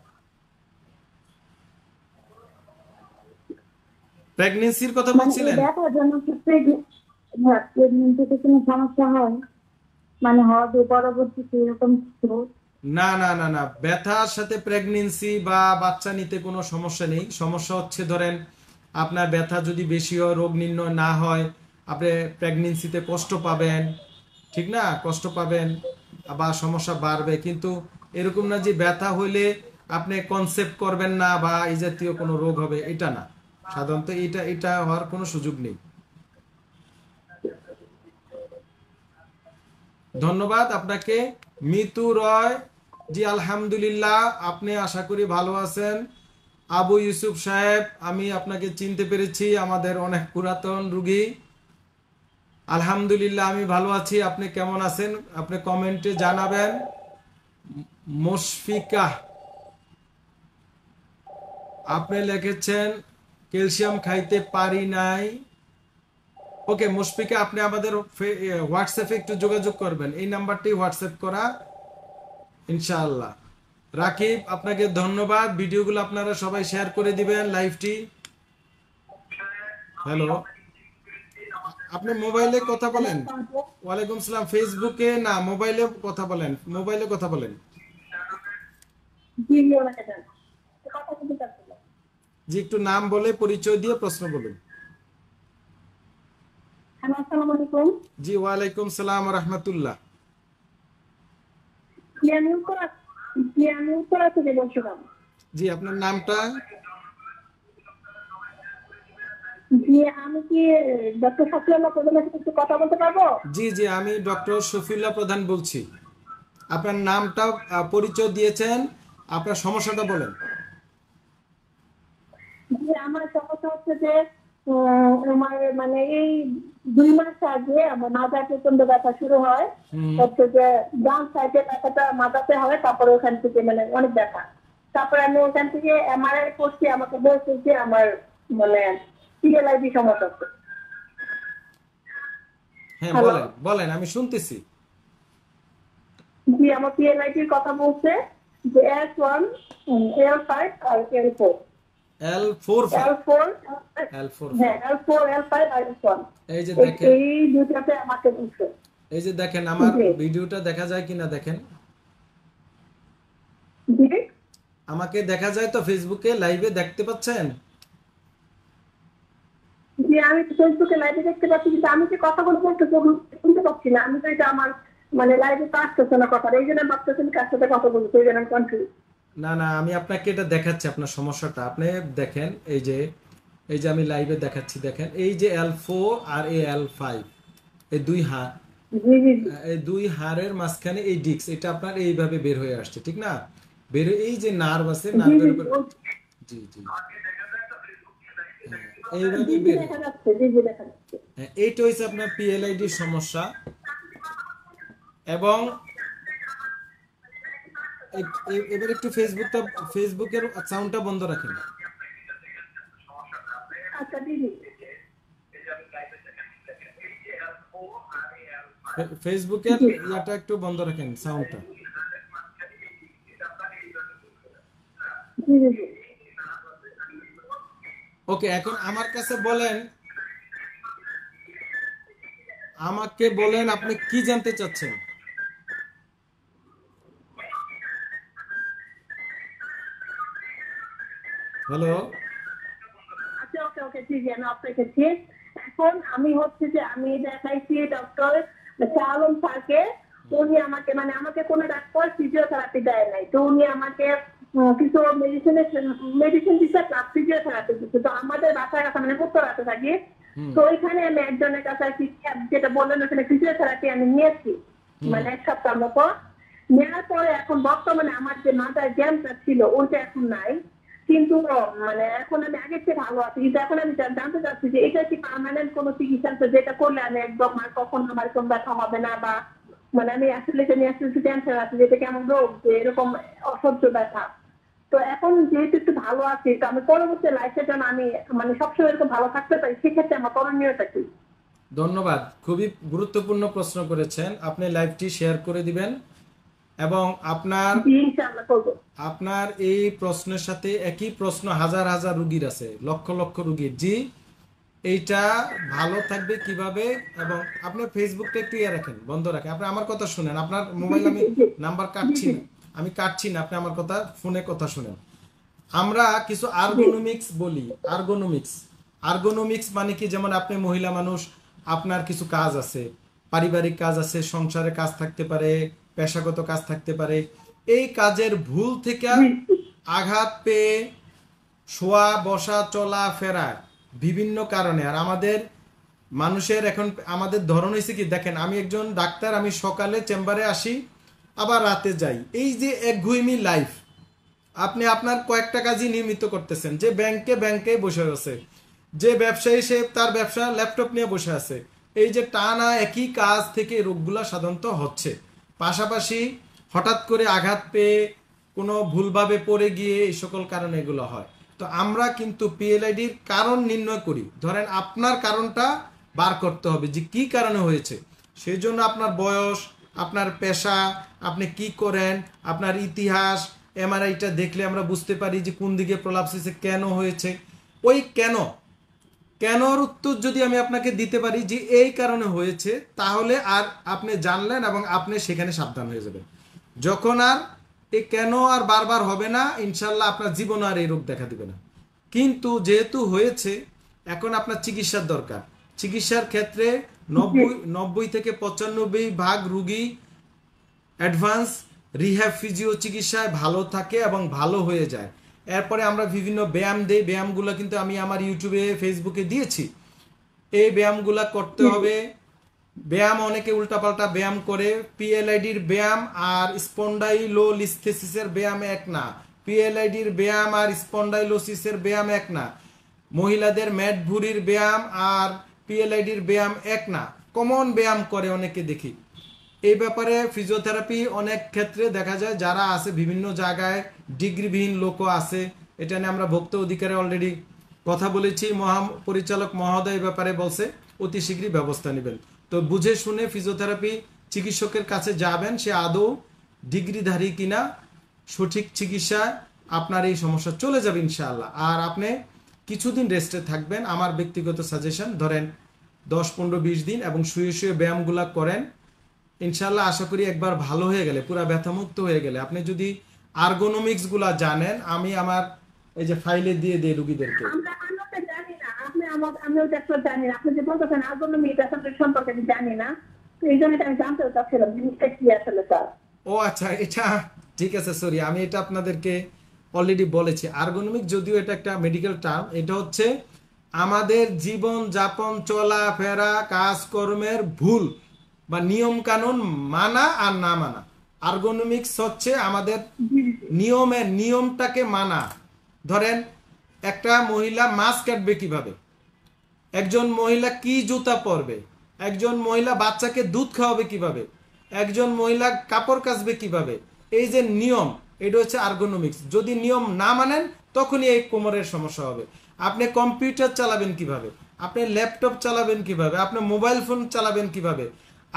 প্রেগন্যান্সির কথা মানে বলছিলেন দেখো যেন কি প্রেগন্যান্সিতে কোনো সমস্যা হয় মানে হওয়ার হবে পরবর্তী এরকম কিছু না না না না ব্যথার সাথে প্রেগনেন্সি বা বাচ্চা নিতে কোনো সমস্যা নেই সমস্যা হচ্ছে ধরেন আপনার ব্যথা যদি বেশি হয় রোগ নির্ণয় না হয় আপনি প্রেগনেন্সিতে কষ্ট পাবেন ঠিক না কষ্ট পাবেন বা সমস্যা বাড়বে কিন্তু এরকম না যে ব্যথা হইলে আপনি কনসেপ্ট করবেন না বা এই জাতীয় কোনো রোগ হবে এটা না সাধারণত এটা এটা হওয়ার কোনো সুযোগ নেই ধন্যবাদ আপনাকে মিতু রয় জি আলহামদুলিল্লাহ আপনি আশা করি ভালো আছেন আবু ইউসুফ সাহেব আমি আপনাকে চিনতে পেরেছি আমাদের অনেক পুরাতন রুগী আলহামদুলিল্লাহ আমি ভালো আছি আপনি কেমন আছেন আপনি কমেন্টে জানাবেন মুশফিকা আপনি লিখেছেন ক্যালসিয়াম খাইতে পারি নাই ওকে মুশফিকা আপনি আমাদের হোয়াটসঅ্যাপে একটু যোগাযোগ করবেন এই নাম্বারটি হোয়াটসঅ্যাপ করা ইনশাআল্লাহ রাকিব আপনাকে ধন্যবাদ ভিডিওগুলো আপনারা সবাই শেয়ার করে দিবেন লাইভটি হ্যালো আপনি মোবাইলে কথা বলেন ওয়ালাইকুম সালাম ফেসবুকে না মোবাইলে কথা বলেন মোবাইলে কথা বলেন জি একটু নাম বলে পরিচয় দিয়ে প্রশ্ন বলুন হ্যাঁ, জি সালাম জি আপনার নামটা জি আমি ডক্টর কথা বলতে পারবো জি জি আমি ডক্টর শফিউল্লাহ প্রধান বলছি আপনার নামটা পরিচয় দিয়েছেন আপনার সমস্যাটা বলেন যে আমার সমস্যা হচ্ছে যে আমার মানে এই দুই মাস আগে আমার মাথা প্রচন্ড ব্যথা শুরু হয় হচ্ছে যে ডান সাইডে ব্যথাটা মাথাতে হয় তারপরে ওখান থেকে মানে অনেক ব্যথা তারপরে আমি ওখান থেকে এমআরআই করছি আমাকে বলছে যে আমার মানে পিএলআইডি সমস্যা হচ্ছে হ্যাঁ বলেন বলেন আমি শুনতেছি জি আমার পিএলআইডির কথা বলছে যে এস ওয়ান এল ফাইভ আর L four L4 L4 L4 L5 এই যে দেখেন এই দুটাতে আমাকে দিছে এই যে দেখেন আমার ভিডিওটা দেখা যায় কিনা দেখেন আমাকে দেখা যায় তো ফেসবুকে লাইভে দেখতে পাচ্ছেন জি আমি ফেসবুকে লাইভে দেখতে পাচ্ছি কিন্তু আমি যে কথাগুলো বলতে শুনতে পাচ্ছি না আমি তো এটা আমার মানে লাইভে তো আসতেছে না কথা এই জন্য ভাবতেছেন কার সাথে কথা বলতে এই জন্য কনফিউজ না না আমি আপনাকে এটা দেখাচ্ছি আপনার সমস্যাটা আপনি দেখেন এই যে এই যে আমি লাইভে দেখাচ্ছি দেখেন এই যে এল ফোর আর এ এল ফাইভ এই দুই হার এই দুই হারের মাঝখানে এই ডিক্স এটা আপনার এইভাবে বের হয়ে আসছে ঠিক না বের এই যে নার্ভ আছে নার্ভের উপর জি জি হ্যাঁ, হ্যাঁ, এইটা হয়েছে আপনার পিএলআইডির সমস্যা এবং এবার একটু ফেসবুকটা ফেসবুকের সাউন্ডটা বন্ধ রাখেন আচ্ছা, ফেসবুকের ইয়াটা একটু বন্ধ রাখেন সাউন্ডটা ওকে এখন আমার কাছে বলেন আমাকে বলেন আপনি কি জানতে চাচ্ছেন হ্যালো আচ্ছা ওকে ওকে ঠিক আছে আমি আপনাকে ঠিক এখন আমি হচ্ছে যে আমি দেখাইছি ডক্টর শাহ আলম উনি আমাকে মানে আমাকে কোনো ডাক্তার ফিজিওথেরাপি দেয় নাই তো উনি আমাকে কিছু মেডিসিনের মেডিসিন দিচ্ছে প্লাস ফিজিওথেরাপি দিচ্ছে তো আমাদের বাসায় কাছে মানে উত্তরাতে থাকি তো ওইখানে আমি একজনের কাছে যেটা বললেন ওখানে ফিজিওথেরাপি আমি নিয়েছি মানে এক সপ্তাহ মতো নেওয়ার পরে এখন বর্তমানে আমার যে মাথায় জ্যামটা ছিল ওইটা এখন নাই কিন্তু মানে এখন আমি আগের থেকে ভালো আছি কিন্তু এখন আমি জানতে চাচ্ছি যে এটা কি পার্মানেন্ট কোনো চিকিৎসা আছে যেটা করলে আমি একদম আর কখন আমার কোনো ব্যথা হবে না বা মানে আমি আসলে এটা নিয়ে আসলে ক্যান্সার আছে যেটা কেমন রোগ যে এরকম অসহ্য ব্যথা তো এখন যেহেতু একটু ভালো আছি তো আমি পরবর্তী লাইফে যেন আমি মানে সবসময় এরকম ভালো থাকতে পারি সেক্ষেত্রে আমার করণীয়টা কি ধন্যবাদ খুবই গুরুত্বপূর্ণ প্রশ্ন করেছেন আপনি লাইভটি শেয়ার করে দিবেন এবং আপনার আপনার এই প্রশ্নের সাথে একই প্রশ্ন হাজার হাজার রুগীর আছে লক্ষ লক্ষ রুগীর জি এইটা ভালো থাকবে কিভাবে এবং আপনার ফেসবুকটা একটু ইয়ে রাখেন বন্ধ রাখেন আপনি আমার কথা শুনেন আপনার মোবাইল আমি নাম্বার কাটছি না আমি কাটছি না আপনি আমার কথা ফোনে কথা শুনেন আমরা কিছু আর্গোনমিক্স বলি আর্গোনমিক্স আর্গোনমিক্স মানে কি যেমন আপনি মহিলা মানুষ আপনার কিছু কাজ আছে পারিবারিক কাজ আছে সংসারে কাজ থাকতে পারে পেশাগত কাজ থাকতে পারে এই কাজের ভুল থেকে আঘাত পেয়ে শোয়া বসা চলা ফেরা বিভিন্ন কারণে আর আমাদের মানুষের এখন আমাদের ধরন হয়েছে কি দেখেন আমি একজন ডাক্তার আমি সকালে চেম্বারে আসি আবার রাতে যাই এই যে একঘুইমি লাইফ আপনি আপনার কয়েকটা কাজই নিয়মিত করতেছেন যে ব্যাংকে ব্যাংকে বসে আছে যে ব্যবসায়ী সে তার ব্যবসা ল্যাপটপ নিয়ে বসে আছে এই যে টানা একই কাজ থেকে রোগগুলা সাধারণত হচ্ছে পাশাপাশি হঠাৎ করে আঘাত পেয়ে কোনো ভুলভাবে পড়ে গিয়ে এই সকল কারণে এগুলো হয় তো আমরা কিন্তু পিএলআইডির কারণ নির্ণয় করি ধরেন আপনার কারণটা বার করতে হবে যে কি কারণে হয়েছে সেই জন্য আপনার বয়স আপনার পেশা আপনি কি করেন আপনার ইতিহাস এমআরআইটা দেখলে আমরা বুঝতে পারি যে কোন দিকে প্রলাপ কেন হয়েছে ওই কেন কেনর উত্তর যদি আমি আপনাকে দিতে পারি যে এই কারণে হয়েছে তাহলে আর আপনি জানলেন এবং আপনি সেখানে সাবধান হয়ে যাবেন যখন আর এ কেন আর বারবার হবে না ইনশাল্লাহ আপনার জীবন আর এই রোগ দেখা দেবে না কিন্তু যেহেতু হয়েছে এখন আপনার চিকিৎসার দরকার চিকিৎসার ক্ষেত্রে নব্বই নব্বই থেকে পঁচানব্বই ভাগ রুগী অ্যাডভান্স রিহ্যাব ফিজিও চিকিৎসায় ভালো থাকে এবং ভালো হয়ে যায় এরপরে আমরা বিভিন্ন ব্যায়াম দেই ব্যায়ামগুলো কিন্তু আমি আমার ইউটিউবে ফেসবুকে দিয়েছি এই ব্যায়ামগুলো করতে হবে ব্যায়াম অনেকে উল্টাপাল্টা ব্যায়াম করে পিএলআইডির ব্যায়াম আর স্পন্ডাইলোলিস্থেসিসের ব্যায়াম এক না পিএলআইডির ব্যায়াম আর স্পন্ডাইলোসিসের ব্যায়াম এক না মহিলাদের ম্যাট ভুরির ব্যায়াম আর পিএলআইডির ব্যায়াম এক না কমন ব্যায়াম করে অনেকে দেখি এই ব্যাপারে ফিজিওথেরাপি অনেক ক্ষেত্রে দেখা যায় যারা আছে বিভিন্ন জায়গায় ডিগ্রিবিহীন লোকও আছে এটা নিয়ে আমরা ভোক্ত অধিকারে অলরেডি কথা বলেছি মহা পরিচালক মহোদয় ব্যাপারে বলছে অতি শীঘ্রই ব্যবস্থা নেবেন তো বুঝে শুনে ফিজিওথেরাপি চিকিৎসকের কাছে যাবেন সে আদৌ ডিগ্রিধারী কিনা সঠিক চিকিৎসা আপনার এই সমস্যা চলে যাবে ইনশাআল্লাহ আর আপনি কিছুদিন রেস্টে থাকবেন আমার ব্যক্তিগত সাজেশন ধরেন দশ পনেরো বিশ দিন এবং শুয়ে শুয়ে ব্যায়ামগুলা করেন ইনশাল্লাহ আশা করি একবার ভালো হয়ে গেলে পুরা ব্যথামুক্ত হয়ে গেলে আপনি যদি গুলা জানেন আমি আমার এই যে ফাইলে দিয়ে দিই রুগীদেরকে আমি ওটা জানি না আপনি যে বলতেছেন আর্গোনমি এটা সম্পর্কে আমি জানি না এই জন্য আমি জানতে চাচ্ছিলাম জিনিসটা কি আসলে স্যার ও আচ্ছা এটা ঠিক আছে সরি আমি এটা আপনাদেরকে অলরেডি বলেছি আর্গোনমিক যদিও এটা একটা মেডিকেল টার্ম এটা হচ্ছে আমাদের জীবন যাপন চলাফেরা কাজকর্মের ভুল বা নিয়মকানুন মানা আর না মানা আর্গোনমিক্স হচ্ছে আমাদের নিয়মের নিয়মটাকে মানা ধরেন একটা মহিলা মাছ কাটবে কিভাবে একজন মহিলা কি জুতা পরবে একজন মহিলা বাচ্চাকে দুধ খাওয়াবে কিভাবে একজন মহিলা কাপড় কাচবে কিভাবে এই যে নিয়ম এটা হচ্ছে আর্গোনমিক্স যদি নিয়ম না মানেন তখনই এই কোমরের সমস্যা হবে আপনি কম্পিউটার চালাবেন কিভাবে আপনি ল্যাপটপ চালাবেন কিভাবে আপনি মোবাইল ফোন চালাবেন কিভাবে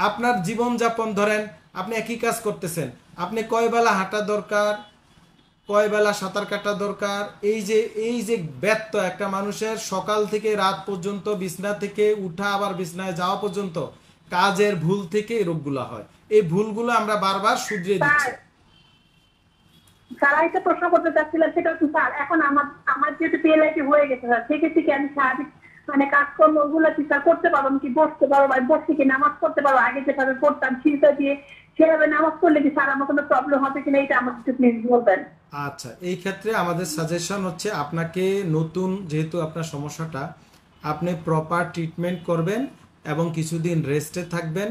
আপনার জীবনযাপন ধরেন আপনি একই কাজ করতেছেন আপনি কয় বেলা হাঁটা দরকার বেলা সাঁতার কাটা দরকার এই যে এই যে ব্যর্থ একটা মানুষের সকাল থেকে রাত পর্যন্ত বিছনা থেকে উঠা আবার বিছনায় যাওয়া পর্যন্ত কাজের ভুল থেকে রোগগুলা হয় এই ভুলগুলো আমরা বারবার শুধরে দিচ্ছি একটা প্রশ্ন করতে চাচ্ছিলাম সেটা হচ্ছে স্যার এখন আমার আমার যেহেতু পিএলআইটি হয়ে গেছে স্যার সেক্ষেত্রে কি আমি স্বাভাবিক মানে কাজকর্ম ওগুলো কি স্যার করতে পারবো আমি কি বসতে পারবো বসে কি নামাজ পড়তে পারবো আগে যেভাবে পড়তাম চিন্তা দিয়ে সেভাবে নামাজ কি প্রবলেম হবে কিনা এটা আমাকে একটু প্লিজ বলবেন আচ্ছা এই ক্ষেত্রে আমাদের সাজেশন হচ্ছে আপনাকে নতুন যেহেতু আপনার সমস্যাটা আপনি প্রপার ট্রিটমেন্ট করবেন এবং কিছুদিন রেস্টে থাকবেন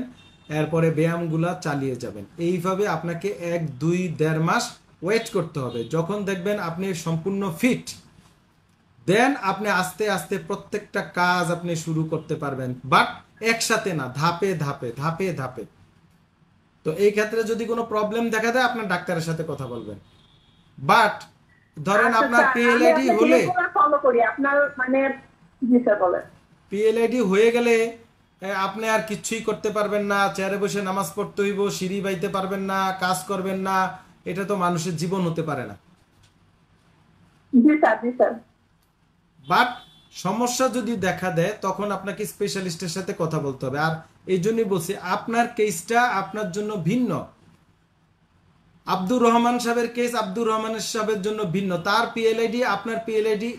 এরপরে ব্যায়ামগুলা চালিয়ে যাবেন এইভাবে আপনাকে এক দুই দেড় মাস ওয়েট করতে হবে যখন দেখবেন আপনি সম্পূর্ণ ফিট দেন আপনি আস্তে আস্তে প্রত্যেকটা কাজ আপনি শুরু করতে পারবেন বাট একসাথে না ধাপে ধাপে ধাপে ধাপে তো এই ক্ষেত্রে যদি কোনো প্রবলেম দেখা দেয় আপনার ডাক্তারের সাথে কথা বলবেন বাট ধরেন আচ্ছা, আপনার পিএলআইডি আচ্ছা, হলে ফলো করি আপনার মানে পিএলআইডি হয়ে গেলে আপনি আর কিছুই করতে পারবেন না চেয়ারে বসে নামাজ পড়তে হইব সিঁড়ি বাইতে পারবেন না কাজ করবেন না এটা তো মানুষের জীবন হতে পারে না বাট সমস্যা যদি দেখা দেয় তখন আপনাকে স্পেশালিস্টের সাথে কথা বলতে হবে আর এই জন্যই বলছি আপনার কেসটা আপনার জন্য ভিন্ন আব্দুর রহমান সাহেবের কেস আব্দুর রহমান সাহেবের জন্য ভিন্ন তার পিএলআইডি আপনার পিএলআইডি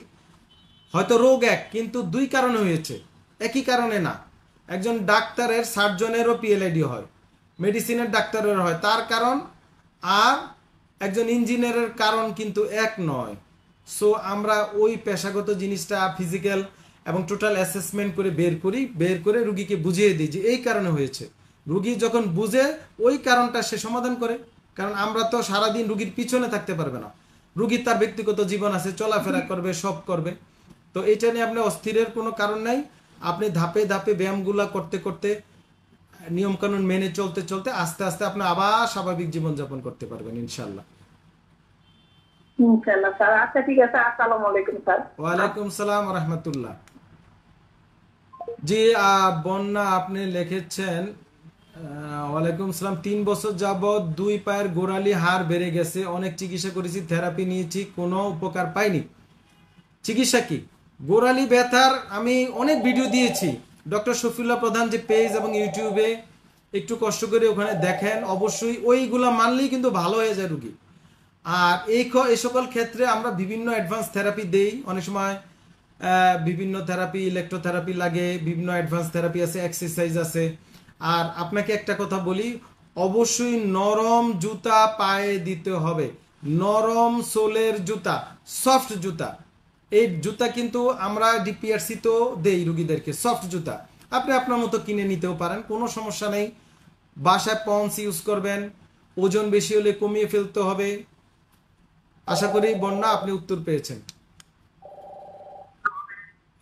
হয়তো রোগ এক কিন্তু দুই কারণে হয়েছে একই কারণে না একজন ডাক্তারের সার্জনেরও পিএলআইডি হয় মেডিসিনের ডাক্তারের হয় তার কারণ আর একজন ইঞ্জিনিয়ারের কারণ কিন্তু এক নয় সো আমরা ওই পেশাগত জিনিসটা ফিজিক্যাল এবং টোটাল অ্যাসেসমেন্ট করে বের করি বের করে রুগীকে বুঝিয়ে দিই যে এই কারণে হয়েছে রুগী যখন বুঝে ওই কারণটা সে সমাধান করে কারণ আমরা তো সারাদিন রুগীর পিছনে থাকতে পারবে না রুগীর তার ব্যক্তিগত জীবন আছে চলাফেরা করবে সব করবে তো এটা নিয়ে আপনি অস্থিরের কোনো কারণ নাই আপনি ধাপে ধাপে ব্যায়ামগুলা করতে করতে নিয়মকানুন মেনে চলতে চলতে আস্তে আস্তে আপনি আবার স্বাভাবিক জীবনযাপন করতে পারবেন ইনশাল্লাহ গোড়ালি বেড়ে গেছে অনেক চিকিৎসা করেছি থেরাপি নিয়েছি কোনো উপকার পাইনি চিকিৎসা কি গোড়ালি ব্যথার আমি অনেক ভিডিও দিয়েছি ডক্টর শফিউল্লাহ প্রধান যে পেজ এবং ইউটিউবে একটু কষ্ট করে ওখানে দেখেন অবশ্যই ওইগুলা মানলেই কিন্তু ভালো হয়ে যায় রুগী আর এই এই সকল ক্ষেত্রে আমরা বিভিন্ন অ্যাডভান্স থেরাপি দেই অনেক সময় বিভিন্ন থেরাপি ইলেকট্রোথেরাপি লাগে বিভিন্ন অ্যাডভান্স থেরাপি আছে এক্সারসাইজ আছে আর আপনাকে একটা কথা বলি অবশ্যই নরম জুতা পায়ে দিতে হবে নরম সোলের জুতা সফট জুতা এই জুতা কিন্তু আমরা ডিপিআরসি তো দেই রুগীদেরকে সফট জুতা আপনি আপনার মতো কিনে নিতেও পারেন কোনো সমস্যা নেই বাসায় পন্স ইউজ করবেন ওজন বেশি হলে কমিয়ে ফেলতে হবে আশা করি বন্যা আপনি উত্তর পেয়েছেন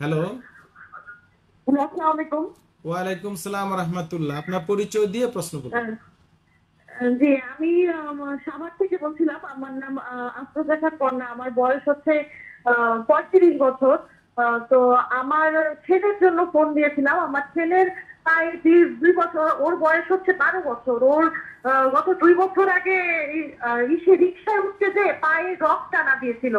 হ্যালো ওয়ালাইকুম সালাম রহমতুল্লাহ আপনার পরিচয় দিয়ে প্রশ্ন করুন হ্যাঁ। জি আমি সাভার থেকে বলছিলাম আমার নাম আফরোজা কন্যা আমার বয়স হচ্ছে পঁয়ত্রিশ বছর তো আমার ছেলের জন্য ফোন দিয়েছিলাম আমার ছেলের দুই বছর ওর বয়স হচ্ছে বারো বছর ওর গত দুই বছর আগে সে রিক্সায় উঠছে যে পায়ে রক টানা দিয়েছিল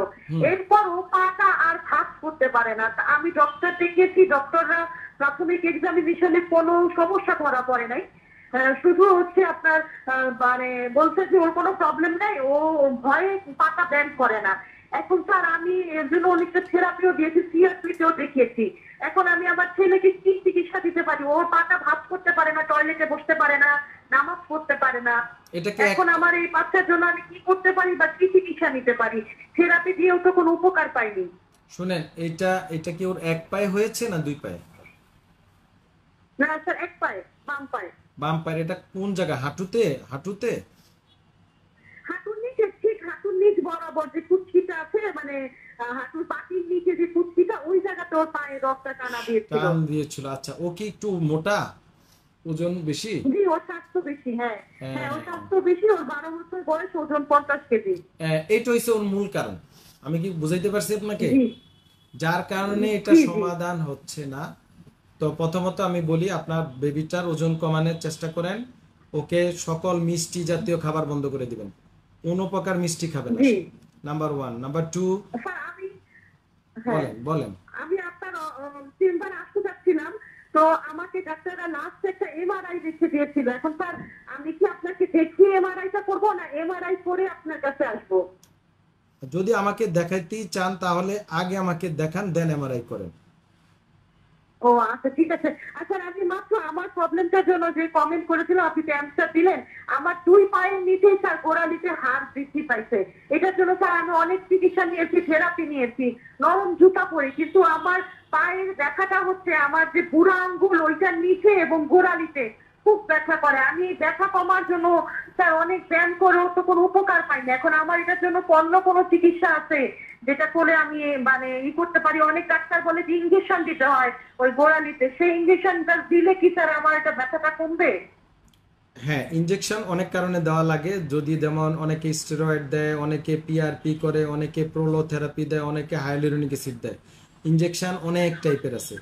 এরপর ও পাটা আর ভাগ করতে পারে না আমি ডক্টর দেখিয়েছি ডক্টররা প্রাথমিক এক্সামিনেশনে কোনো সমস্যা ধরা পড়ে নাই শুধু হচ্ছে আপনার মানে বলছে যে ওর কোনো প্রবলেম নাই ও ভয়ে পাটা ব্যান করে না এখন স্যার আমি এর জন্য অনেকটা থেরাপিও দিয়েছি সিআরপিতেও দেখিয়েছি এখন আমি আমার ছেলেকে কি চিকিৎসা দিতে পারি ওর পাটা ভাত করতে পারে না টয়লেটে বসতে পারে না নামাজ পড়তে পারে না এখন আমার এই বাচ্চার জন্য আমি কি করতে পারি বা কি চিকিৎসা নিতে পারি থেরাপি দিয়েও তো কোনো উপকার পাইনি শুনেন এটা এটা কি ওর এক পায়ে হয়েছে না দুই পায়ে না স্যার এক পায়ে বাম পায়ে বাম পায়ে এটা কোন জায়গা হাঁটুতে হাঁটুতে হাঁটুর নিচে ঠিক হাঁটুর নিচ বরাবর যে কুচ্ছিটা আছে মানে আমি কি বুঝাইতে পারছি আপনাকে যার কারণে এটা সমাধান হচ্ছে না তো প্রথমত আমি বলি আপনার বেবিটার ওজন কমানোর চেষ্টা করেন ওকে সকল মিষ্টি জাতীয় খাবার বন্ধ করে দিবেন কোনো প্রকার মিষ্টি খাবেন নাম্বার ওয়ান নাম্বার টু হ্যাঁ। বলেন বলেন আমি আপনার চেম্বারে আসতে যাচ্ছিলাম তো আমাকে ডাক্তাররা লাস্ট একটা এমআরআই দেখে দিয়েছিল এখন স্যার আমি কি আপনাকে দেখিয়ে টা করবো না এমআরআই করে আপনার কাছে আসবো যদি আমাকে দেখাইতেই চান তাহলে আগে আমাকে দেখান দেন এমআরআই করেন ও আচ্ছা ঠিক আছে আচ্ছা আপনি মাত্র আমার প্রবলেমটার জন্য যে কমেন্ট করেছিল আপনি ক্যান্সার দিলেন আমার দুই পায়ের নিচেই স্যার গোড়ালিতে হার বৃদ্ধি পাইছে এটার জন্য স্যার আমি অনেক চিকিৎসা নিয়েছি থেরাপি নিয়েছি নরম জুতা পরে কিন্তু আমার পায়ের ব্যথাটা হচ্ছে আমার যে বুড়া আঙ্গুল ওইটার নিচে এবং গোড়ালিতে খুব ব্যথা করে আমি ব্যথা কমার জন্য স্যার অনেক ব্যায়াম করেও তো কোনো উপকার পাইনি এখন আমার এটার জন্য অন্য কোনো চিকিৎসা আছে যেটা করে আমি মানে ই করতে পারি অনেক ডাক্তার বলে যে ইঞ্জেকশন দিতে হয় ওই গোড়ালিতে সেই ইঞ্জেকশনটা দিলে কি স্যার আমার এটা ব্যথাটা কমবে হ্যাঁ ইঞ্জেকশন অনেক কারণে দেওয়া লাগে যদি যেমন অনেকে স্টেরয়েড দেয় অনেকে পিআরপি করে অনেকে প্রোলো থেরাপি দেয় অনেকে হাইলোরিনিক অ্যাসিড দেয় ইঞ্জেকশন অনেক টাইপের আছে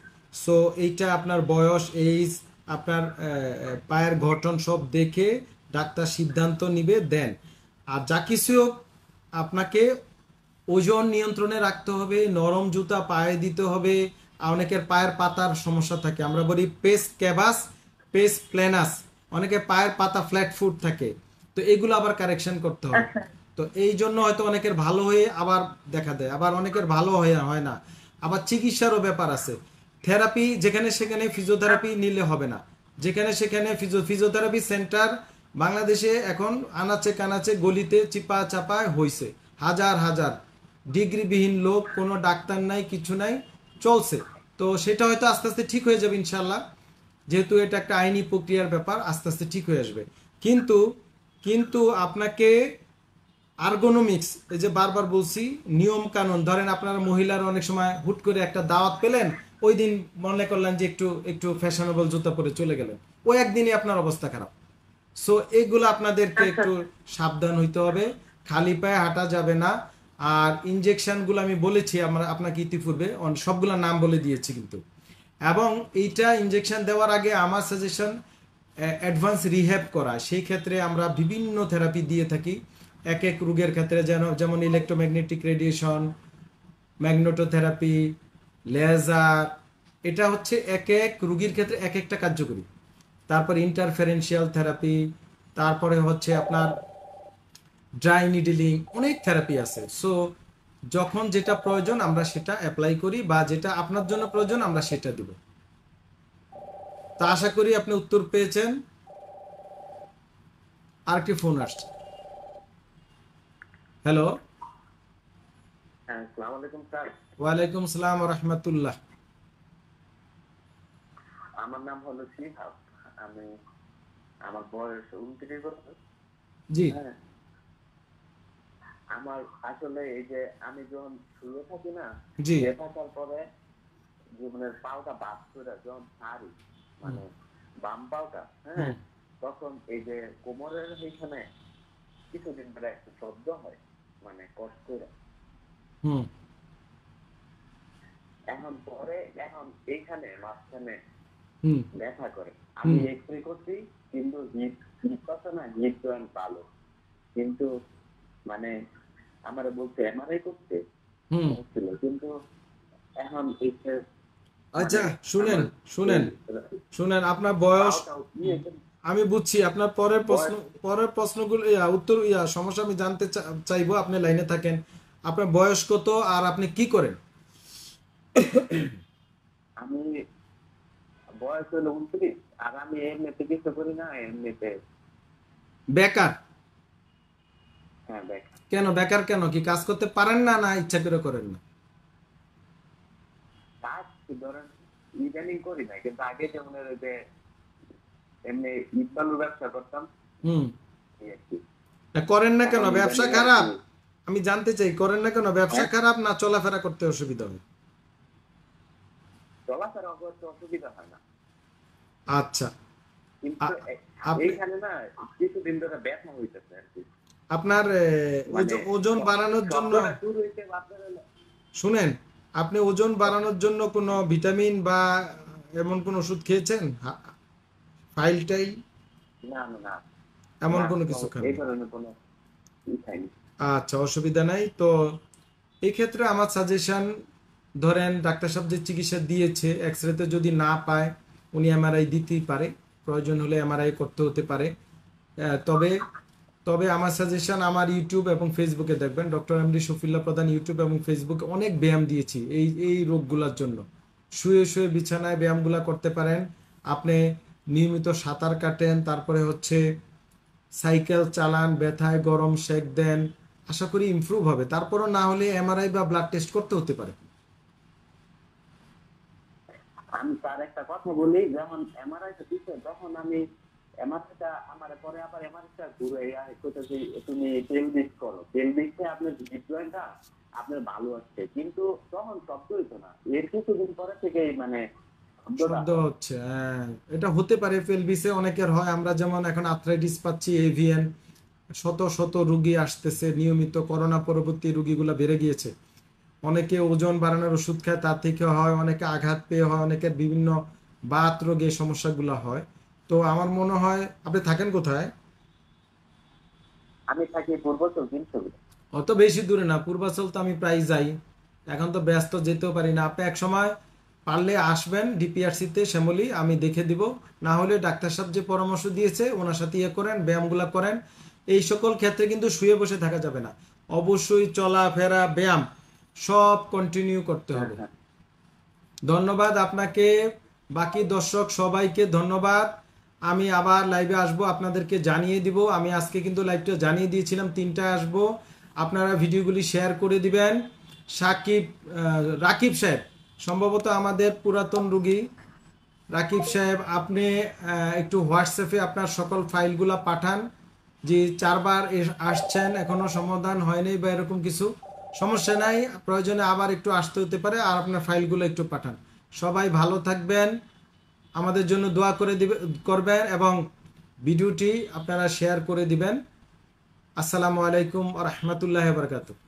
সো এইটা আপনার বয়স এইজ আপনার পায়ের গঠন সব দেখে ডাক্তার সিদ্ধান্ত নিবে দেন আর যা কিছু আপনাকে ওজন নিয়ন্ত্রণে রাখতে হবে নরম জুতা পায়ে দিতে হবে অনেকের পায়ের পাতার সমস্যা থাকে আমরা বলি পেস ক্যাবাস পেস প্ল্যানাস অনেকে পায়ের পাতা ফ্ল্যাট ফুট থাকে তো এগুলো আবার কারেকশন করতে হবে আচ্ছা। তো এই জন্য হয়তো অনেকের ভালো হয়ে আবার দেখা দেয় আবার অনেকের ভালো হয়ে হয় না আবার চিকিৎসারও ব্যাপার আছে থেরাপি যেখানে সেখানে ফিজিওথেরাপি নিলে হবে না যেখানে সেখানে ফিজিওথেরাপি সেন্টার বাংলাদেশে এখন আনাচে কানাচে গলিতে চিপা চাপায় হয়েছে হাজার হাজার ডিগ্রিবিহীন লোক কোনো ডাক্তার নাই কিছু নাই চলছে তো সেটা হয়তো আস্তে আস্তে ঠিক হয়ে যাবে ইনশাল্লাহ যেহেতু এটা একটা আইনি প্রক্রিয়ার ব্যাপার আস্তে আস্তে ঠিক হয়ে আসবে কিন্তু কিন্তু আপনাকে আর্গোনমিক্স এই যে বারবার বলছি নিয়ম কানুন ধরেন আপনারা মহিলারা অনেক সময় হুট করে একটা দাওয়াত পেলেন ওই দিন মনে করলেন যে একটু একটু ফ্যাশনেবল জুতা পরে চলে গেলেন ওই একদিনই আপনার অবস্থা খারাপ সো এগুলো আপনাদেরকে আচ্ছা। একটু সাবধান হইতে হবে খালি পায়ে হাঁটা যাবে না আর ইনজেকশানগুলো আমি বলেছি আমরা আপনাকে ইতিপূর্বে সবগুলো নাম বলে দিয়েছি কিন্তু এবং এইটা ইনজেকশান দেওয়ার আগে আমার সাজেশন অ্যাডভান্স রিহ্যাব করা সেই ক্ষেত্রে আমরা বিভিন্ন থেরাপি দিয়ে থাকি এক এক রোগের ক্ষেত্রে যেন যেমন ইলেকট্রোম্যাগনেটিক রেডিয়েশন ম্যাগনোটোথেরাপি লেজার এটা হচ্ছে এক এক রুগীর ক্ষেত্রে এক একটা কার্যকরী তারপর ইন্টারফেরেন্সিয়াল থেরাপি তারপরে হচ্ছে আপনার ড্রাই নিডিলিং অনেক থেরাপি আছে সো যখন যেটা প্রয়োজন আমরা সেটা অ্যাপ্লাই করি বা যেটা আপনার জন্য প্রয়োজন আমরা সেটা দিব তা আশা করি আপনি উত্তর পেয়েছেন আর কি ফোন আসছে হ্যালো ওয়ালাইকুম সালাম রহমতুল্লাহ আমার নাম হলো আমি আমার বয়স বছর জি হ্যাঁ আমার আসলে এই যে আমি যখন শুয়ে থাকি না শুয়ে থাকার পরে জীবনের পাওটা বাদ করে যখন ছাড়ি মানে বাম পাওটা হ্যাঁ তখন এই যে কোমরের এইখানে কিছুদিন পরে একটু শব্দ হয় মানে কষ্ট করে এখন পরে এখন এইখানে মাঝখানে ব্যথা করে আমি এক্সরে করছি কিন্তু হিট হিপ কথা না হিট জয়েন্ট ভালো কিন্তু মানে আমার বলতে এমআরআই করতে কিন্তু এখন আচ্ছা মানে শুনেন শুনেন শুনেন আপনার বয়স আমি বুঝছি আপনার পরের প্রশ্ন পরের প্রশ্নগুলো উত্তর ইয়া সমস্যা আমি জানতে চাইবো আপনি লাইনে থাকেন আপনার বয়স কত আর আপনি কি করেন আমি বয়স হলো উনত্রিশ আর আমি এমনিতে কিছু করি না এমনিতে বেকার হ্যাঁ, কেন বেকার কেন কি কাজ করতে পারেন না না ইচ্ছা করে করেন না কাজ ধরেন ইদানিং করি না কিন্তু আগে যেমন যে এমনি ইফতালুর ব্যবসা করতাম হুম করেন না কেন ব্যবসা খারাপ আমি জানতে চাই করেন না কেন ব্যবসা হ্যাঁ? খারাপ না চলাফেরা করতে অসুবিধা হয় চলাফেরা করতে অসুবিধা হয় না আচ্ছা এইখানে না কিছুদিন ধরে ব্যথা হইতেছে আর কি আপনার মানে ওজন বাড়ানোর জন্য শুনেন আপনি ওজন বাড়ানোর জন্য কোনো ভিটামিন বা এমন কোন ওষুধ খেয়েছেন ফাইলটাই এমন কোনো কিছু খান আচ্ছা অসুবিধা নাই তো এক্ষেত্রে আমার সাজেশন ধরেন ডাক্তার সাহেব যে চিকিৎসা দিয়েছে এক্স রেতে যদি না পায় উনি এমআরআই দিতেই পারে প্রয়োজন হলে এমআরআই করতে হতে পারে তবে তবে আমার সাজেশন আমার ইউটিউব এবং ফেসবুকে দেখবেন ডক্টর এমডি শফিল্লা প্রধান ইউটিউব এবং ফেসবুকে অনেক ব্যায়াম দিয়েছি এই এই রোগগুলোর জন্য শুয়ে শুয়ে বিছানায় ব্যায়ামগুলো করতে পারেন আপনি নিয়মিত সাঁতার কাটেন তারপরে হচ্ছে সাইকেল চালান ব্যথায় গরম শেক দেন আশা করি ইম্প্রুভ হবে তারপরও না হলে এমআরআই বা ব্লাড টেস্ট করতে হতে পারে আমি তার একটা কথা বলি যখন এমআরআই যখন আমি এমারটা আমার পরে আবার এমারটা ঘুরে কইতেছে তুমি পেলভিস করো পেলভিসে আপনার জয়েন্টটা আপনার ভালো আছে কিন্তু তখন শব্দ হইতো না এর কিছুদিন পরে থেকেই মানে শব্দ হচ্ছে হ্যাঁ এটা হতে পারে পেলভিসে অনেকের হয় আমরা যেমন এখন আর্থ্রাইটিস পাচ্ছি এভিএন শত শত রুগী আসতেছে নিয়মিত করোনা পরবর্তী রুগীগুলো বেড়ে গিয়েছে অনেকে ওজন বাড়ানোর ওষুধ খায় তার থেকে হয় অনেকে আঘাত পেয়ে হয় অনেকের বিভিন্ন বাত রোগে সমস্যাগুলো হয় তো আমার মনে হয় আপনি থাকেন কোথায় আমি থাকি পূর্বাচল অত বেশি দূরে না পূর্বাচল তো আমি প্রায় যাই এখন তো ব্যস্ত যেতেও পারি না আপনি এক সময় পারলে আসবেন ডিপিআরসিতে শ্যামলি আমি দেখে দিব না হলে ডাক্তার সাহেব যে পরামর্শ দিয়েছে ওনার সাথে ইয়ে করেন ব্যায়ামগুলো করেন এই সকল ক্ষেত্রে কিন্তু শুয়ে বসে থাকা যাবে না অবশ্যই চলাফেরা ব্যায়াম সব কন্টিনিউ করতে হবে হ্যাঁ, হ্যাঁ। ধন্যবাদ আপনাকে বাকি দর্শক সবাইকে ধন্যবাদ আমি আবার লাইভে আসব আপনাদেরকে জানিয়ে দিব আমি আজকে কিন্তু লাইভটা জানিয়ে দিয়েছিলাম তিনটায় আসব আপনারা ভিডিওগুলি শেয়ার করে দিবেন সাকিব রাকিব সাহেব সম্ভবত আমাদের পুরাতন রুগী রাকিব সাহেব আপনি একটু হোয়াটসঅ্যাপে আপনার সকল ফাইলগুলো পাঠান যে চারবার আসছেন এখনও সমাধান হয়নি বা এরকম কিছু সমস্যা নাই প্রয়োজনে আবার একটু আসতে হতে পারে আর আপনার ফাইলগুলো একটু পাঠান সবাই ভালো থাকবেন আমাদের জন্য দোয়া করে দিবে করবেন এবং ভিডিওটি আপনারা শেয়ার করে দিবেন আসসালামু আলাইকুম রহমতুল্লাহ বরকাতুহ